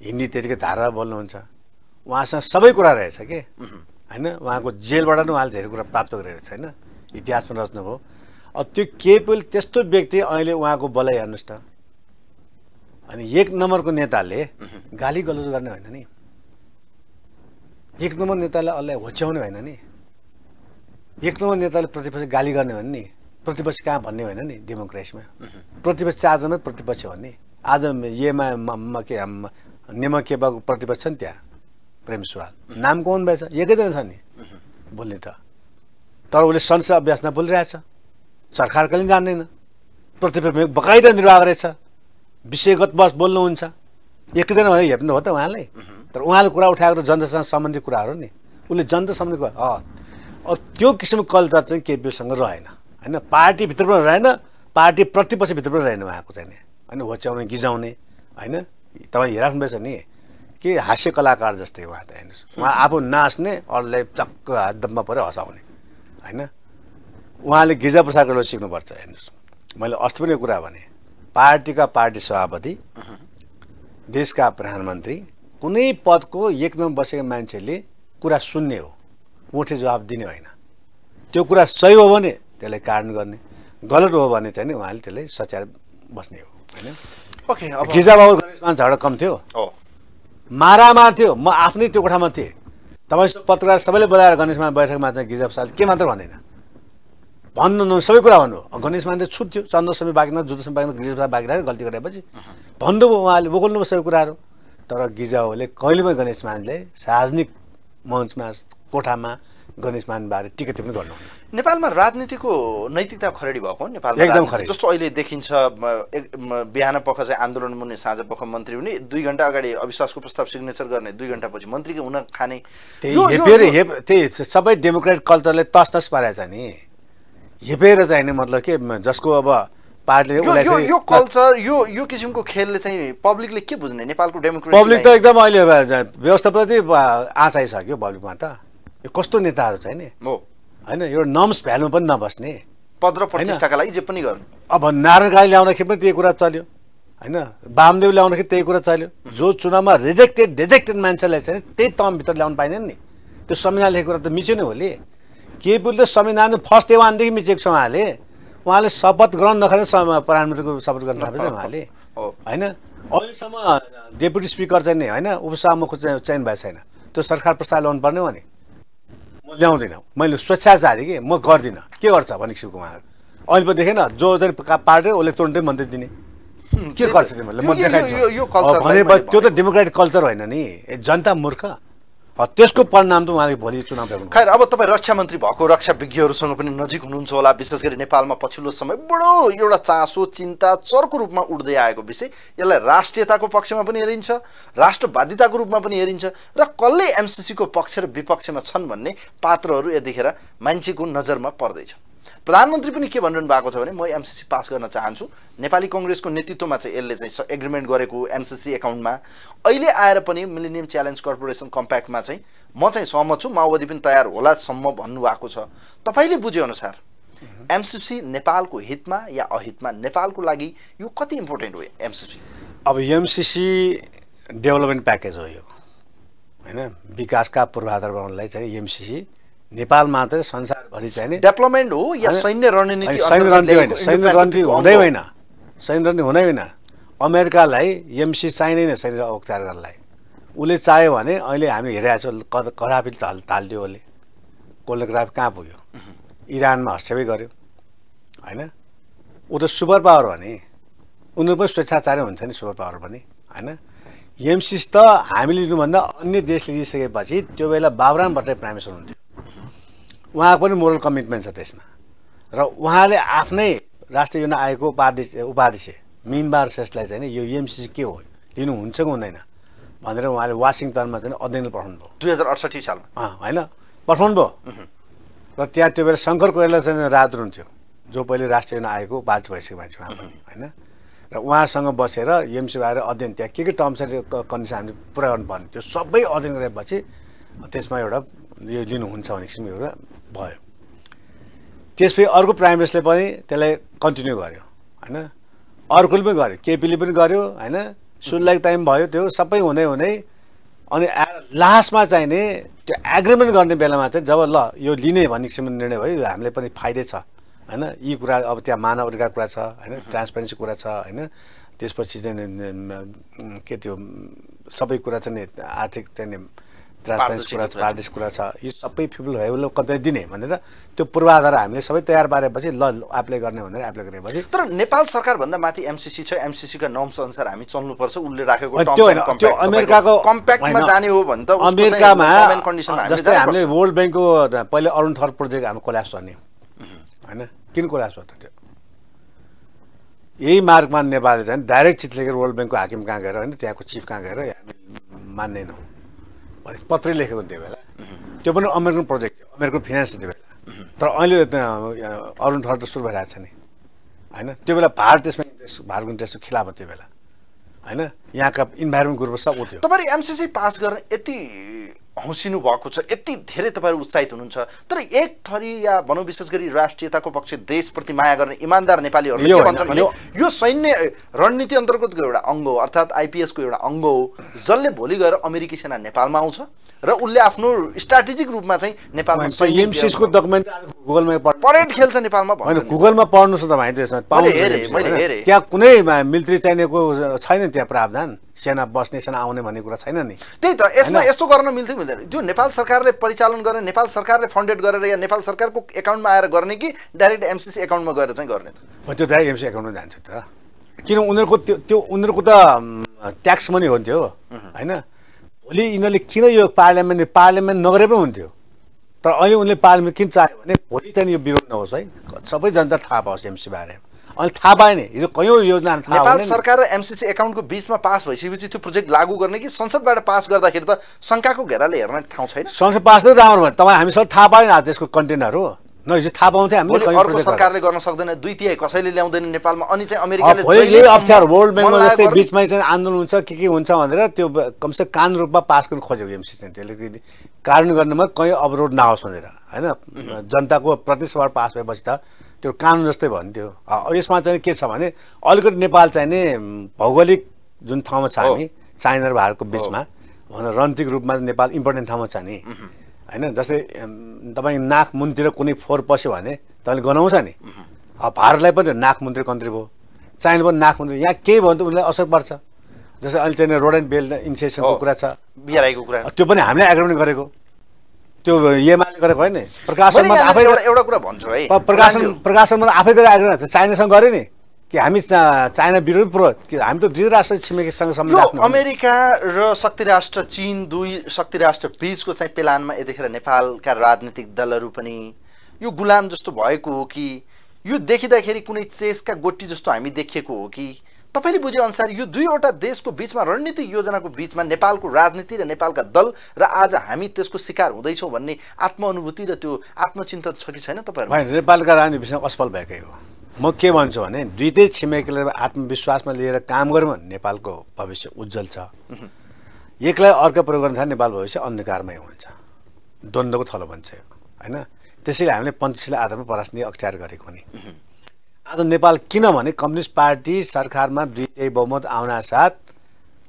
हिन्दी त्यतिकै धारा बोल्नुहुन्छ उहाँसँग सबै कुरा रहेछ के होइन उहाँको जेलबाट नै उहाँले धेरै कुरा प्राप्त गरेको छ होइन इतिहासमा रच्नुभयो अब त्यो पनि त्यस्तो व्यक्ति अहिले उहाँको बल हेर्नुहोस् त अनि एक नम्बरको नेताले गाली गलोज गर्ने होइन नि एक नम्बर नेताले अरूलाई होच्याउने होइन नि एक नम्बर नेताले प्रतिपक्ष गाली गर्ने भन्ने नि प्रतिपक्ष कहाँ भन्ने होइन नि डेमोक्रेसीमा प्रतिपक्ष आजमै प्रतिपक्ष हो नि आज येमा के नेमकेबाको प्रतिपक्ष छ नि त्यहाँ प्रेम सुहाल नाम कौन भएछ एकैजना छ नि बोल्ने त तर उसले संसद अभ्यास नबोलिरहेछ सरकार कहिले जान्दैन प्रतिप्रेम बकाइदा निर्वाह रहेछ विषयगत बस बोल्नुहुन्छ एकैजना भने हेप्नु हो त उहाँले तर उहाँले कुरा उठाएको जनतासँग सम्बन्धी कुराहरू नि उसले जनता सम्बन्धी कुरा त्यो किसिमको कल्चर चाहिँ केपिओसँग रहेन होइन पार्टीभित्र पनि रहेन पार्टी प्रतिपक्षभित्र पनि रहेन उहाँको चाहिँ होइन होच्याउने गिजाउने होइन तपाईँ हेराउनु भएछ नि के हास्य कलाकार जस्तै उहाँ त हेर्नुहोस् उहाँ आफू नाच्ने अरूलाई चक्क हात दममा पऱ्यो हँसाउने होइन उहाँले गिजा प्रसाद गरेर सिक्नुपर्छ हेर्नुहोस् मैले अस्ति पनि कुरा भने पार्टीका पार्टी सभापति देशका प्रधानमन्त्री कुनै पदको एक नम्बर बसेको मान्छेले कुरा सुन्ने हो उठे जवाब दिने होइन त्यो कुरा सही हो भने त्यसलाई कारण गर्ने गलत हो भने चाहिँ उहाँले त्यसलाई सच्याएर बस्ने हो होइन ओके बाबु गणेशमा झगडा कम थियो मारामा थियो म आफ्नै त्यो कोठामा थिएँ तपाईँ पत्रकार सबैले बोलाएर गणेशमा बैठकमा चाहिँ गिजा साल के मात्र भन्दैन भन्नु न सबै कुरा भन्नु गणेशमा थियो चन्द्र समय बाँकी समय बाँकी गिजा प्रसाद बाँकी गल्ती गरेपछि भन्नुभयो उहाँले बोक्नुभयो सबै कुराहरू तर गिजाओले पनि गणेशमानले सार्वजनिक मञ्चमा कोठामा गणेशमानबारे टिकट पनि गर्नु नेपालमा राजनीतिको नैतिकता खरेडी भएको नेपाल एकदम खरेडी जस्तो अहिले देखिन्छ बिहान पख चाहिँ आन्दोलन मुनि साँझ पख मन्त्री हुने दुई घन्टा अगाडि अविश्वासको प्रस्ताव सिग्नेचर गर्ने दुई घन्टापछि मन्त्री हुन खाने त्यही सबै डेमोक्रेट कल्चरले तस तस पारेछ नि हेपेर नि मतलब के जसको अब पार्टीले यो, यो, कल्चर यो यो किसिमको खेलले चाहिँ पब्लिकले के बुझ्ने नेपालको डेमोक्रेसी पब्लिक त एकदम अहिले व्यवस्थाप्रति आँचाइसक्यो पब्लिकमा त यो कस्तो नेताहरू छ नि होइन यो नम्स भ्यालुमा पनि नबस्ने पत्र प्रतिष्ठाका लागि जे पनि गर्नु अब नारायण गाई ल्याउँदाखेरि पनि त्यही कुरा चल्यो होइन वामदेव ल्याउँदाखेरि त्यही कुरा चल्यो जो चुनावमा रिजेक्टेड डिजेक्टेड मान्छेलाई चाहिँ त्यही तमभित्र ल्याउनु पाइँदैन नि त्यो संविधान लेखेको कुरा त मिच्यो नै हो नि केपीले संविधान फर्स्ट वानदेखि मिचेको छ उहाँले उहाँले शपथ ग्रहण नगरेर प्रधानमन्त्रीको शपथ गर्न छ उहाँले होइन अहिलेसम्म डेपुटी स्पिकर चाहिँ नि होइन उपसभामुखको चाहिँ चयन भएको छैन त्यो सरकार प्रस्ताव ल्याउनु पर्ने हो नि म ल्याउँदिनँ मैले स्वेच्छा चाहेँ कि म गर्दिनँ के गर्छ भने शिवकुमार अहिले पो देखेन जो चाहिँ पार्टी उसले तुरन्तै मन्दिर दिने के गर्छ तिमीहरूले म देखाइदिन्छु भने त्यो त डेमोक्रेटिक कल्चर होइन नि जनता मूर्ख त्यसको परिणाम त उहाँले भोलि चुनाव ल्याउनु खैर अब तपाईँ रक्षा मन्त्री भएको रक्षा विज्ञहरूसँग पनि नजिक हुनुहुन्छ होला विशेष गरी नेपालमा पछिल्लो समय बडो एउटा चासो चिन्ता चर्को रूपमा उठ्दै आएको विषय यसलाई राष्ट्रियताको पक्षमा पनि हेरिन्छ राष्ट्रवादिताको रूपमा पनि हेरिन्छ र कसले एमसिसीको पक्ष र विपक्षमा छन् भन्ने पात्रहरू यतिखेर मान्छेको नजरमा पर्दैछ प्रधानमन्त्री पनि के भनिरहनु भएको छ भने म एमसिसी पास गर्न चाहन्छु नेपाली कङ्ग्रेसको नेतृत्वमा चाहिँ यसले चाहिँ एग्रिमेन्ट गरेको एमसिसी एकाउन्टमा अहिले आएर पनि मिलेनियम च्यालेन्ज कर्पोरेसन कम्प्याक्टमा चाहिँ म चाहिँ सहमत छु माओवादी पनि तयार होलासम्म भन्नुभएको छ तपाईँले बुझेअनुसार एमसिसी नेपालको हितमा या अहितमा नेपालको लागि यो कति इम्पोर्टेन्ट हो एमसिसी अब एमसिसी डेभलपमेन्ट प्याकेज हो यो होइन विकासका पूर्वाधार बनाउनलाई चाहिँ एमसिसी नेपाल मात्रै संसारभरि चाहिँ डेभलपमेन्ट हो या सैन्य रणनीति सैन्य रणनीति होइन सैन्य रणनीति हुँदै होइन सैन्य रणनीति हुँदै होइन अमेरिकालाई एमसी चाहिँदैन सैन्य उपचार गर्नलाई उसले चाह्यो भने अहिले हामी हेरिरहेको छौँ कदापि ताल थालिदियो उसले कोलोग्राफी कहाँ पुग्यो इरानमा हस्तक्षेपै गर्यो होइन ऊ त सुपर पावर हो नि उनीहरू पनि स्वेच्छाचार्य हुन्छ नि सुपर पावर पनि होइन एमसिस त हामीले लिनुभन्दा अन्य देशले लिइसकेपछि त्यो बेला बाबुराम भट्टराई प्राइम मिनिस्टर हुन्थ्यो उहाँको पनि मोरल कमिटमेन्ट छ त्यसमा र उहाँले आफ्नै राष्ट्रिय योजना आयोगको उपाध्यक्ष उपाध्यक्ष मिनबार श्रेष्ठलाई चाहिँ यो युएमसिसी के हो लिनुहुन्छ कि हुँदैन भनेर उहाँले वासिङटनमा चाहिँ अध्ययन पठाउनु भयो दुई हजार अडसठी सालमा होइन पठाउनु भयो र त्यहाँ त्यो बेला शङ्कर कोइराला चाहिँ रात हुन्थ्यो जो पहिले राष्ट्रिय योजना आयोगको उपाध्यक्ष भइसक्यो मान्छे उहाँ पनि होइन र उहाँसँग बसेर युएमसी आएर अध्ययन त्यहाँ के के टर्म्स एन्ड कन्डिसन हामीले पुरा गर्नुपर्ने त्यो सबै अध्ययन गरेपछि त्यसमा एउटा यो लिनुहुन्छ किसिमको एउटा भयो त्यसपछि अर्को प्राइम मिनिस्टरले पनि त्यसलाई कन्टिन्यू गर्यो होइन अर्कोले पनि गर्यो केपीले पनि गर्यो होइन सुनलाइक टाइम भयो त्यो सबै हुँदै हुँदै अनि लास्टमा चाहिँ नि त्यो एग्रिमेन्ट गर्ने बेलामा चाहिँ जब ल यो लिने भन्ने किसिमको निर्णय भयो हामीले पनि फाइदै छ होइन यी कुरा अब त्यहाँ मानव अधिकार कुरा छ होइन ट्रान्सपेरेन्सी कुरा छ होइन त्यसपछि चाहिँ के त्यो सबै कुरा चाहिँ आर्थिक चाहिँ ट्रान्सपेरेन्स कुरा पारदेश कुरा छ यो सबै पिपुल भने कम्प्लेन दिने भनेर त्यो पूर्वाधार हामीले सबै तयार पारेपछि ल एप्लाई गर्ने भनेर एप्लाई गरेपछि तर नेपाल सरकारभन्दा माथि एमसिसी छ एमसिसीका नर्म्स अनुसार हामी चल्नुपर्छ उसले राखेको त्यो अमेरिकाको कम्प्याक्टमा जाने हो भने त अमेरिकामा जस्तै हामीले वर्ल्ड ब्याङ्कको पहिले अरुण थर प्रोजेक्ट हाम्रो कोल्याप्स भन्ने होइन किन कोल्याप्स भयो त त्यो यही मार्गमा नेपालले चाहिँ डाइरेक्ट चित लेखेर वर्ल्ड ब्याङ्कको हाकिम कहाँ गएर होइन त्यहाँको चिफ कहाँ गएर हामी मान्दैनौँ भने पत्र लेखेको त्यो बेला त्यो पनि अमेरिकन प्रोजेक्ट थियो अमेरिकन फिनेन्स त्यो बेला तर अहिले अरुण ठहर त सुरु भइरहेको छ नि होइन त्यो बेला भारत त्यसमा भारतको इन्ट्रेस्टको खिलाफ त्यो बेला होइन यहाँका इन्भाइरोमेन्ट ग्रुप सब उठ्यो तपाईँले एमसिसी पास गर्न यति हौसिनु भएको छ यति धेरै तपाईँहरू उत्साहित हुनुहुन्छ तर एक थरी या भनौँ विशेष गरी राष्ट्रियताको पक्ष देशप्रति माया गर्ने इमान्दार नेपालीहरूले के भन्छन् भने यो सैन्य रणनीति अन्तर्गतको एउटा अङ्ग हो अर्थात् आइपिएसको एउटा अङ्ग हो जसले भोलि गएर अमेरिकी सेना नेपालमा आउँछ र उसले आफ्नो स्ट्राटेजिक रूपमा चाहिँ नेपालमा परेड खेल्छ नेपालमा गुगलमा त भाइ त्यसमा त्यहाँ कुनै मिलिट्री चाहिनेको छैन त्यहाँ प्रावधान सेना बस्ने सेना आउने भन्ने कुरा छैन नि त्यही त यसमा यस्तो गर्न मिल्थ्यो मिल्दैन जो नेपाल सरकारले परिचालन गर्ने नेपाल सरकारले फन्डेड गरेर या नेपाल सरकारको एकाउन्टमा आएर गर्ने कि डाइरेक्ट एमसिसी एकाउन्टमा गएर चाहिँ गर्ने त त्यो डाइरेक्ट एमसिसी एकाउन्टमा जान्छु त किन उनीहरूको त्यो त्यो उनीहरूको त ट्याक्स मनी हुन्थ्यो होइन भोलि यिनीहरूले किन यो पार्लियामेन्ट पार्लियामेन्ट नगरे पनि हुन्थ्यो तर अहिले उनले पार्लियामेन्ट किन चाह्यो भने भोलि चाहिँ यो विरोध नहोस् है सबै जनता थाहा पाओस् एमसी बारेमा अहिले थाहा पाएन हिजो कयौँ योजना नेपाल सरकार र एमसिसी एकाउन्टको बिचमा पास भइसकेपछि त्यो प्रोजेक्ट लागू गर्ने कि संसदबाट पास गर्दाखेरि त शङ्काको घेराले हेर्ने ठाउँ छैन संसद पास नै राम्रो भयो तपाईँ हामीसँग थाहा पाएन त्यसको कन्टेन्टहरू नहिजो थाहा पाउँथ्यो हामीले अर्को सरकारले गर्न सक्दैन दुई तिहाई कसैले ल्याउँदैन नेपालमा अनि चाहिँ अमेरिकाले अप्ठ्यारो वर्ल्ड ब्याङ्कमा जस्तै बिचमा चाहिँ आन्दोलन हुन्छ के के हुन्छ भनेर त्यो कमसे कान रूपमा पास गर्न खोजेको चाहिँ त्यसले कारण गर्नमा कहीँ अवरोध नहोस् भनेर होइन जनताको प्रतिस्पर्धा पास भएपछि त त्यो कानुन जस्तै भन्थ्यो यसमा चाहिँ के छ भने अलिकति नेपाल चाहिँ नि भौगोलिक जुन ठाउँमा छ हामी चाइना र भारतको बिचमा भनेर रणतिक रूपमा नेपाल इम्पोर्टेन्ट ठाउँमा छ नि होइन जस्तै तपाईँ नाक मुनतिर कुनै फोहोर पस्यो भने तपाईँले गनाउँछ नि अब भारतलाई पनि नाक मुन्त्री कन्ट्री भयो चाइना पनि नाक मुन्त्री यहाँ केही भयो भने त असर पर्छ जस्तै अहिले चाहिँ रोड एन्ड बेल्ट इन्सेसनको कुरा छ बिआरआईको कुरा त्यो पनि हामीले एग्रिमेन्ट गरेको त्यो एमाले गरेको होइन प्रकाशन आफै एउटा कुरा भन्छु है प्रकाशन प्रकाशनमा आफै गरेर एग्रिमेन्ट चाइनासँग गऱ्यो नि कि हामी चाइना विरोधी पुरो हामी त दुई राष्ट्र छिमेकीसँग सम्बन्ध अमेरिका र शक्ति राष्ट्र चिन दुई शक्ति राष्ट्र बिचको चाहिँ पेलानमा यतिखेर नेपालका राजनीतिक दलहरू पनि यो गुलाम जस्तो भएको हो कि यो देखिँदाखेरि कुनै चेसका गोटी जस्तो हामी देखिएको हो कि तपाईँले बुझेअनुसार यो दुईवटा देशको बिचमा रणनीतिक योजनाको बिचमा नेपालको राजनीति र नेपालका दल र आज हामी त्यसको शिकार हुँदैछौँ भन्ने आत्मअनुभूति र त्यो आत्मचिन्तन छ कि छैन तपाईँहरू नेपालका राजनीति असफल भएकै हो म के भन्छु भने दुइटै छिमेकीलाई आत्मविश्वासमा लिएर काम गरौँ भने नेपालको भविष्य उज्जवल छ एकलाई अर्को प्रयोग गर्नु थाल्यो नेपाल भविष्य अन्धकारमै हुन्छ द्वन्द्वको थलो भन्छ होइन त्यसैले हामीले पञ्चशील आधारमा परास्ने अख्तियार गरेको नि आज नेपाल किनभने कम्युनिस्ट पार्टी सरकारमा दुइटै बहुमत साथ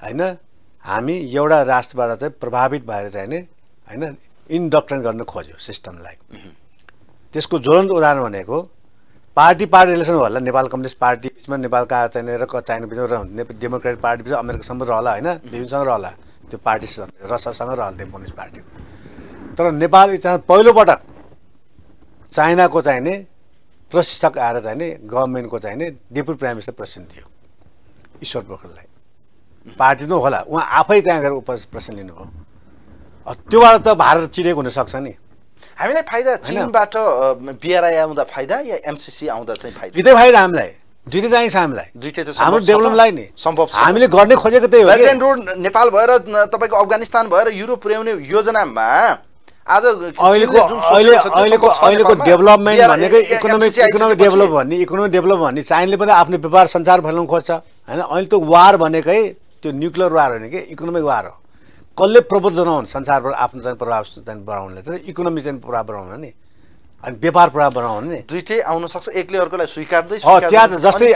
होइन हामी एउटा राष्ट्रबाट चाहिँ प्रभावित भएर चाहिँ नि होइन इन्डक्ट्रेन गर्न खोज्यो सिस्टमलाई त्यसको ज्वलन्त उदाहरण भनेको पार्टी पार्टी रिलेसन होला नेपाल कम्युनिस्ट पार्टी बिचमा नेपालका चाहिने र चाइना बिचमा डेमोक्रेटिक पार्टी बिचमा अमेरिकासम्म रहला होइन विभिन्नसँग रहला त्यो पार्टीसँग रसियासँग रहला कम्युनिस्ट पार्टीको तर नेपाल पहिलोपटक चाइनाको चाहिने प्रशिक्षक आएर चाहिने गभर्मेन्टको चाहिने डेपुटी प्राइम मिनिस्टर प्रेसिडेन्ट थियो ईश्वर पोखरेललाई पार्टी नै होला उहाँ आफै त्यहाँ गएर उप प्रेसिडेन्ट लिनुभयो त्योबाट त भारत चिरेको हुनसक्छ नि हामीलाई फाइदा चिनबाट बिआरआई आउँदा फाइदा या एमसिसी आउँदा चाहिँ फाइदा दुइटै फाइदा हामीलाई दुइटै चाहिन्छ हामीलाई दुइटै हाम्रो डेभलपलाई नि सम्भव हामीले गर्ने खोजेको त्यही हो रोड नेपाल भएर तपाईँको अफगानिस्तान भएर युरोप पुर्याउने योजनामा आज अहिलेको अहिलेको अहिलेको डेभलपमेन्ट भनेको इकोनोमिक इकोनोमिक डेभलप भन्ने इकोनोमिक डेभलप भन्ने चाइनाले पनि आफ्नो व्यापार सञ्चार फैलाउनु खोज्छ होइन अहिले त वार भनेकै त्यो न्युक्लियर वार होइन कि इकोनोमिक वार हो कसले प्रबोध जनाउन् संसारबाट आफ्नो चाहिँ प्रभाव चाहिँ बढाउनुले त इकोनोमी चाहिँ प्रभाव बढाउनु नि अनि व्यापार प्रभाव बनाउनु नि दुइटै आउन सक्छ एकले अर्कोलाई स्वीकार्दै त्यहाँ जस्तै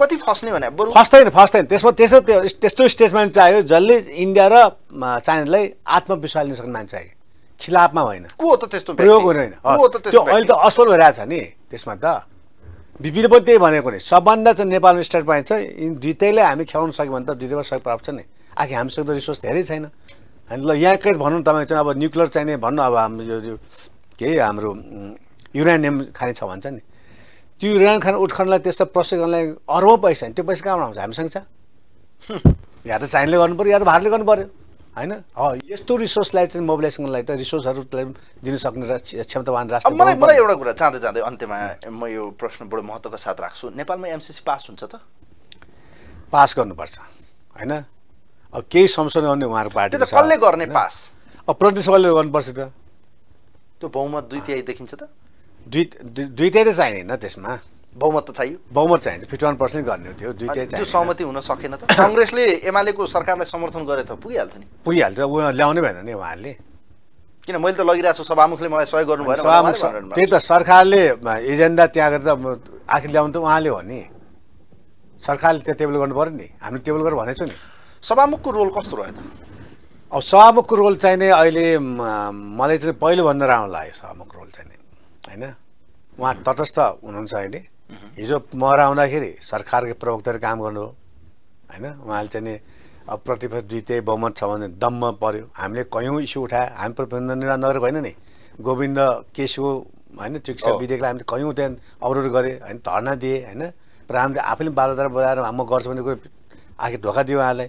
कति फस्ने भने फस्दैन फस्दैन त्यसमा त्यस्तो त्यस्तो स्टेजमा चाहियो जसले इन्डिया र चाइनालाई आत्मविश्वास लिन सक्ने मान्छे चाहियो खिलाफमा होइन को त त्यस्तो प्रयोग हुँदैन त्यो अहिले त असफल छ नि त्यसमा त बिपिले पनि त्यही भनेको नि सबभन्दा चाहिँ नेपालमा स्टेट पाइन्छ दुइटैले हामी खेलाउनु सक्यो भने त दुइटैमा सहयोग प्राप्त छ नि आखि हामीसँग त रिसोर्स धेरै छैन होइन ल यहाँ यहाँकै भनौँ तपाईँको चाहिँ अब न्युक्लियर चाहिने भन्नु अब हाम्रो यो केही हाम्रो युरेनियम खाने छ भन्छ नि त्यो युरेनियम खाने उत्खनलाई त्यस्तो प्रोसेस गर्नलाई पैसा त्यो पैसा कहाँबाट आउँछ हामीसँग छ या त चाइनाले गर्नु पऱ्यो या त भारतले गर्नु पऱ्यो होइन यस्तो रिसोर्सलाई चाहिँ मोबिलाइजेसनलाई त रिसोर्सहरूलाई दिन सक्ने क्षमतावान राख्छ मलाई मलाई एउटा कुरा जाँदै जाँदै अन्त्यमा म यो प्रश्न बडो महत्त्वको साथ राख्छु नेपालमा एमसिसी पास हुन्छ त पास गर्नुपर्छ होइन अब केही संशोधन गर्ने उहाँहरूको पार्टी कसले गर्ने पास अब प्रदेश सभाले गर्नुपर्छ त त्यो बहुमत दुई तिहाई देखिन्छ त दुई दुई तिहाई त चाहिँदैन त्यसमा बहुमत त चाहियो बहुमत चाहिन्छ फिफ्टी वान पर्सेन्ट गर्ने थियो दुई तिहाई त्यो सहमति हुन सकेन त कङ्ग्रेसले एमालेको सरकारलाई समर्थन गरे त पुगिहाल्थ्यो नि पुगिहाल्थ्यो उहाँ ल्याउनै भएन नि उहाँहरूले किन मैले त लगिरहेको छु सभामुखले मलाई सहयोग गर्नु भएन त्यही त सरकारले एजेन्डा त्यहाँ गरेर आखिर ल्याउनु त उहाँले हो नि सरकारले त्यहाँ टेबल गर्नु पऱ्यो नि हामीले टेबल गरेर भनेको छौँ नि सभामुखको रोल कस्तो रह्यो त अब सभामुखको रोल चाहिँ नि अहिले मलाई चाहिँ पहिलोभन्दा राम्रो लाग्यो सभामुखको रोल चाहिँ नि होइन उहाँ तटस्थ हुनुहुन्छ अहिले हिजो मर आउँदाखेरि सरकारको प्रवक्ताले काम गर्नु होइन उहाँले चाहिँ नि अब प्रतिपक्ष द्वितीय बहुमत छ भने दम्म पऱ्यो हामीले कयौँ इस्यु उठायो हामी प्रतिबन्ध निर्माण नगरेको होइन नि गोविन्द केसु होइन चिकित्सा विधेयकलाई हामीले कयौँ त्यहाँ अवरोध गरेँ होइन धर्ना दिएँ होइन र हामीले आफैले बाधाधारा बजाएर म गर्छु भने कोही आखिर धोका दियो उहाँलाई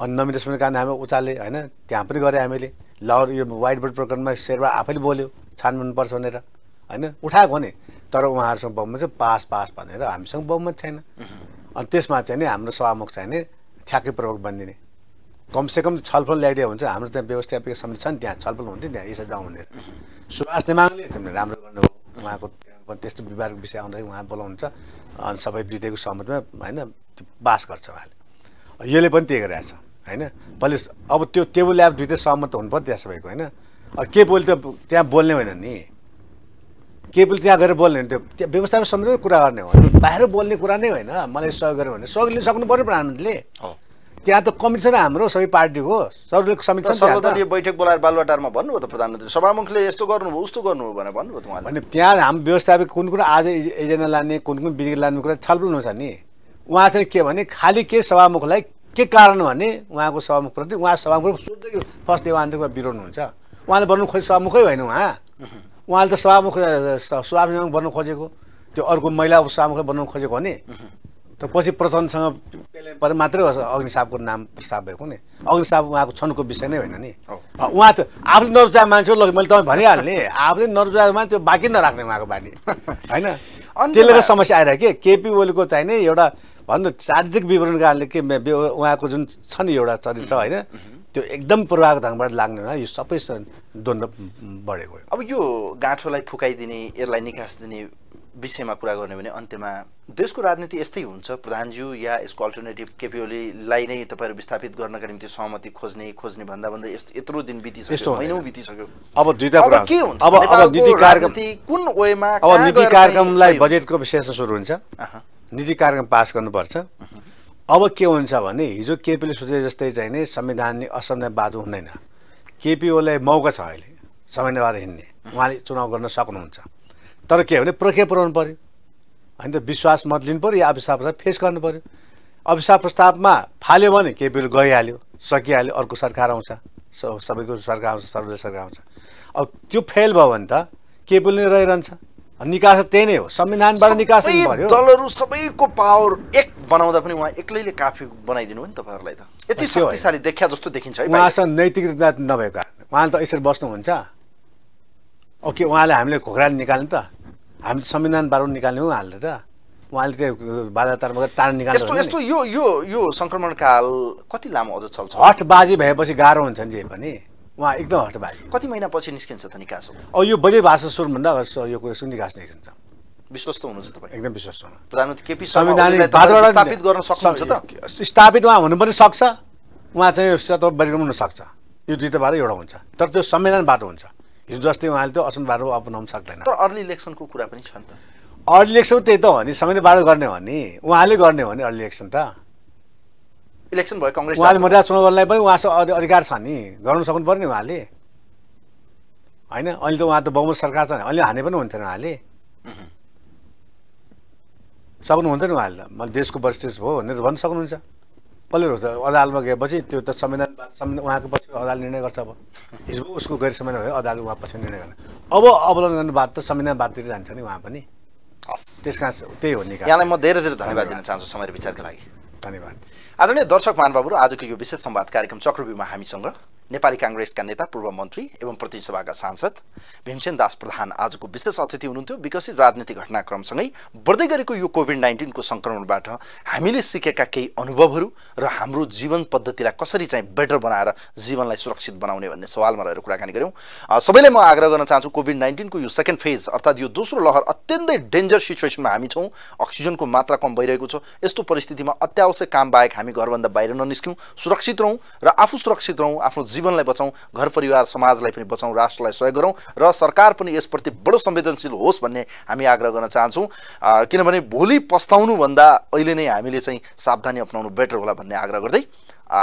अनि नमिनेसनको कारण हामी उचाले होइन त्यहाँ पनि गरेँ हामीले लहर यो वाइट बोर्ड प्रकरणमा शेर्वा आफैले बोल्यो पर्छ भनेर होइन उठाएको भने तर उहाँहरूसँग बहुमत चाहिँ पास पास भनेर हामीसँग बहुमत छैन अनि त्यसमा चाहिँ नि हाम्रो सभामुख चाहिँ नि ठ्याक्कै प्रमुख बनिदिने कमसेकम छलफल ल्याइदियो भने चाहिँ हाम्रो त्यहाँ व्यवस्थापिक समिति छ नि त्यहाँ छलफल हुन्थ्यो त्यहाँ यसो जाउँ भनेर सुभाष नेमाङले तिमीले राम्रो गर्नुभयो उहाँको त्यस्तो विवादको विषय आउँदाखेरि उहाँ बोलाउनुहुन्छ अनि सबै दुइटैको सहमतिमा होइन पास गर्छ उहाँले यसले पनि त्यही गरिरहेको छ होइन पहिले अब त्यो टेबल एप दुइटै सहमत हुनु पर्यो त्यहाँ सबैको होइन के बोल्यो त त्यहाँ बोल्ने होइन नि के बोल त्यहाँ गएर बोल्ने त्यो त्यहाँ व्यवस्थामा सम्झेर कुरा गर्ने हो बाहिर बोल्ने कुरा नै होइन मलाई सहयोग गर्यो भने सहयोग लिन सक्नु पऱ्यो प्रधानमन्त्रीले त्यहाँ त कमिटी छ हाम्रो सबै पार्टीको सबैले समिति सर्वदलीय बैठक बोलाएर बालुवाटारमा भन्नुभयो त प्रधानमन्त्री सभामुखले यस्तो गर्नुभयो उस्तो गर्नुभयो भनेर भन्नुभयो त उहाँले भने त्यहाँ हाम्रो व्यवस्थापक कुन कुन आज एजेन्डा लाने कुन कुन विधि लाने कुरा छलफल हुन्छ नि उहाँ चाहिँ के भने खालि के सभामुखलाई के कारण भने उहाँको सभामुखप्रति उहाँ सभामुख सोध्दै फर्स्ट विरोध हुन्छ उहाँले भन्नु खोजे सभामुखै होइन उहाँ उहाँले त सभामुख सभामुख बन्नु खोजेको त्यो अर्को महिला सभामुख बनाउनु खोजेको हो नि त पछि प्रचण्डसँग परे मात्रै अग्निसापको नाम प्रस्ताव भएको नि अग्निसाप उहाँको क्षणको विषय नै होइन नि उहाँ त आफूले नरुचाएको मान्छे मैले तपाईँ भनिहाल्ने आफूले नरुचाएकोमा त्यो बाँकी नराख्ने उहाँको बानी होइन त्यसले त समस्या आइरह्यो के केपी ओलीको चाहिँ नि एउटा भन्नु चारित्रिक विवरण कारणले के उहाँको जुन छ नि एउटा चरित्र होइन त्यो एकदम पूर्वाको ढङ्गबाट लाग्ने होला यो सबै द्वन्द बढेको अब यो गाँठोलाई फुकाइदिने यसलाई निकास दिने विषयमा कुरा गर्ने भने अन्त्यमा देशको राजनीति यस्तै हुन्छ प्रधानज्यू या यसको अल्टरनेटिभ केपिओलीलाई नै तपाईँहरू विस्थापित गर्नका निम्ति सहमति खोज्ने खोज्ने भन्दा भन्दा यस्तो यत्रो दिन बितिसक्यो महिनौ बितिसक्यो अब दुईटा कुरा के हुन्छ अब अब नीति कार्यक्रम कुन वेमा अब नीति कार्यक्रमलाई बजेटको विषयमा सुरु हुन्छ नीति कार्यक्रम पास गर्नुपर्छ अब के हुन्छ भने हिजो केपीले सोचे जस्तै चाहिँ नै असमय बाधु हुँदैन केपिओलाई मौका छ अहिले संविधानबाट हिँड्ने उहाँले चुनाव गर्न सक्नुहुन्छ तर के भने प्रक्रिया पुऱ्याउनु पऱ्यो होइन त विश्वास मत लिनु पऱ्यो या अभिशाप प्रस्ताव फेस गर्नु पऱ्यो अभिशाप प्रस्तावमा फाल्यो भने केही बिल गइहाल्यो सकिहाल्यो अर्को सरकार आउँछ सबैको सरकार आउँछ सर्वदलीय सरकार आउँछ अब त्यो फेल भयो भने त के नै रहिरहन्छ निकास त्यही नै हो संविधानबाट निकास दलहरू सबैको पावर एक बनाउँदा पनि उहाँ एक्लैले काफी बनाइदिनु हो नि तपाईँहरूलाई त यति शक्तिशाली देखिया जस्तो देखिन्छ उहाँसँग नैतिक नभएको उहाँले त यसरी बस्नुहुन्छ ओके उहाँले हामीले खोक्राले निकाल्नु त हामी संविधान निकाल्ने हो हाल्ने त उहाँले त्यो बाधातार मगर टाढा निकाल्नु यस्तो यस्तो यो यो यो सङ्क्रमण काल कति लामो अझ चल्छ हटबाजी भएपछि गाह्रो हुन्छ नि जे पनि उहाँ एकदम हटबाजी कति महिनापछि निस्किन्छ त निकास अब यो बजे भाषा सुरुभन्दा यो कुरो निकास निस्किन्छ विश्वस्त हुनुहुन्छ तपाईँ एकदम विश्वस्त हुनु प्रधानमन्त्री केपी संविधान स्थापित गर्न सक्नुहुन्छ त स्थापित उहाँ हुनु पनि सक्छ उहाँ चाहिँ वर्गीकरण हुन सक्छ यो बाटो एउटा हुन्छ तर त्यो संविधान बाटो हुन्छ हिजो जस्तै उहाँले त्यो असम बाटो अपनाउन सक्दैन तर अर्ली इलेक्सनको कुरा पनि छ नि त अर्ली इलेक्सन त्यही त हो नि समय बाटो गर्ने हो नि उहाँले गर्ने हो नि अर्ली इलेक्सन त इलेक्सन भयो कङ्ग्रेस उहाँले मर्यादा चुनावलाई पनि उहाँसँग अधिकार छ नि गर्नु सक्नु पर्ने उहाँले होइन अहिले त उहाँ त बहुमत सरकार छ अहिले हाने पनि हुन्थेन उहाँले सक्नुहुन्थ्यो नि उहाँले त मैले देशको वरिष्ठ भयो भनेर भन्नु सक्नुहुन्छ पहिलो हुन्छ अदालतमा गएपछि त्यो त संविधान संविधान उहाँको पछि अदालत निर्णय गर्छ अब हिजो उसको गैर संविधान भयो अदालत उहाँ पछि निर्णय गर्ने अब अवलम्बन गर्नु बाद त बादतिर जान्छ नि उहाँ पनि हस् त्यस कारण त्यही हो नि यहाँलाई म धेरै धेरै धन्यवाद दिन चाहन्छु समय विचारको लागि धन्यवाद आदरणीय दर्शक महानुभावहरू आजको यो विशेष संवाद कार्यक्रम चक्रव्यूमा हामीसँग नेपाली काङ्ग्रेसका नेता पूर्व मन्त्री एवं प्रतिनिधिसभाका सांसद भीमसेन दास प्रधान आजको विशेष अतिथि हुनुहुन्थ्यो विकसित राजनीतिक घटनाक्रमसँगै बढ्दै गरेको यो कोभिड नाइन्टिनको सङ्क्रमणबाट हामीले सिकेका केही अनुभवहरू र हाम्रो जीवन पद्धतिलाई कसरी चाहिँ बेटर बनाएर जीवनलाई सुरक्षित बनाउने भन्ने सवालमा रहेर कुराकानी गऱ्यौँ सबैलाई म आग्रह गर्न चाहन्छु कोभिड नाइन्टिनको यो सेकेन्ड फेज अर्थात् यो दोस्रो लहर अत्यन्तै डेन्जर सिचुएसनमा हामी छौँ अक्सिजनको मात्रा कम भइरहेको छ यस्तो परिस्थितिमा अत्यावश्यक काम बाहेक हामी घरभन्दा बाहिर ननिस्क्यौँ सुरक्षित रहौँ र आफू सुरक्षित रहौँ आफ्नो जीवनलाई बचाउँ घर परिवार समाजलाई पनि बचाउँ राष्ट्रलाई सहयोग गरौँ र सरकार पनि यसप्रति बडो संवेदनशील होस् भन्ने हामी आग्रह गर्न चाहन्छौँ किनभने भोलि पस्ताउनुभन्दा अहिले नै हामीले चाहिँ सावधानी अप्नाउनु बेटर होला भन्ने आग्रह गर्दै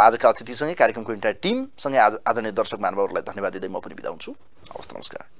आजका अतिथिसँगै कार्यक्रमको इन्टायर टिमसँगै आज आदरणीय दर्शक महानुभावहरूलाई धन्यवाद दिँदै म पनि बिदा हुन्छु हवस् नमस्कार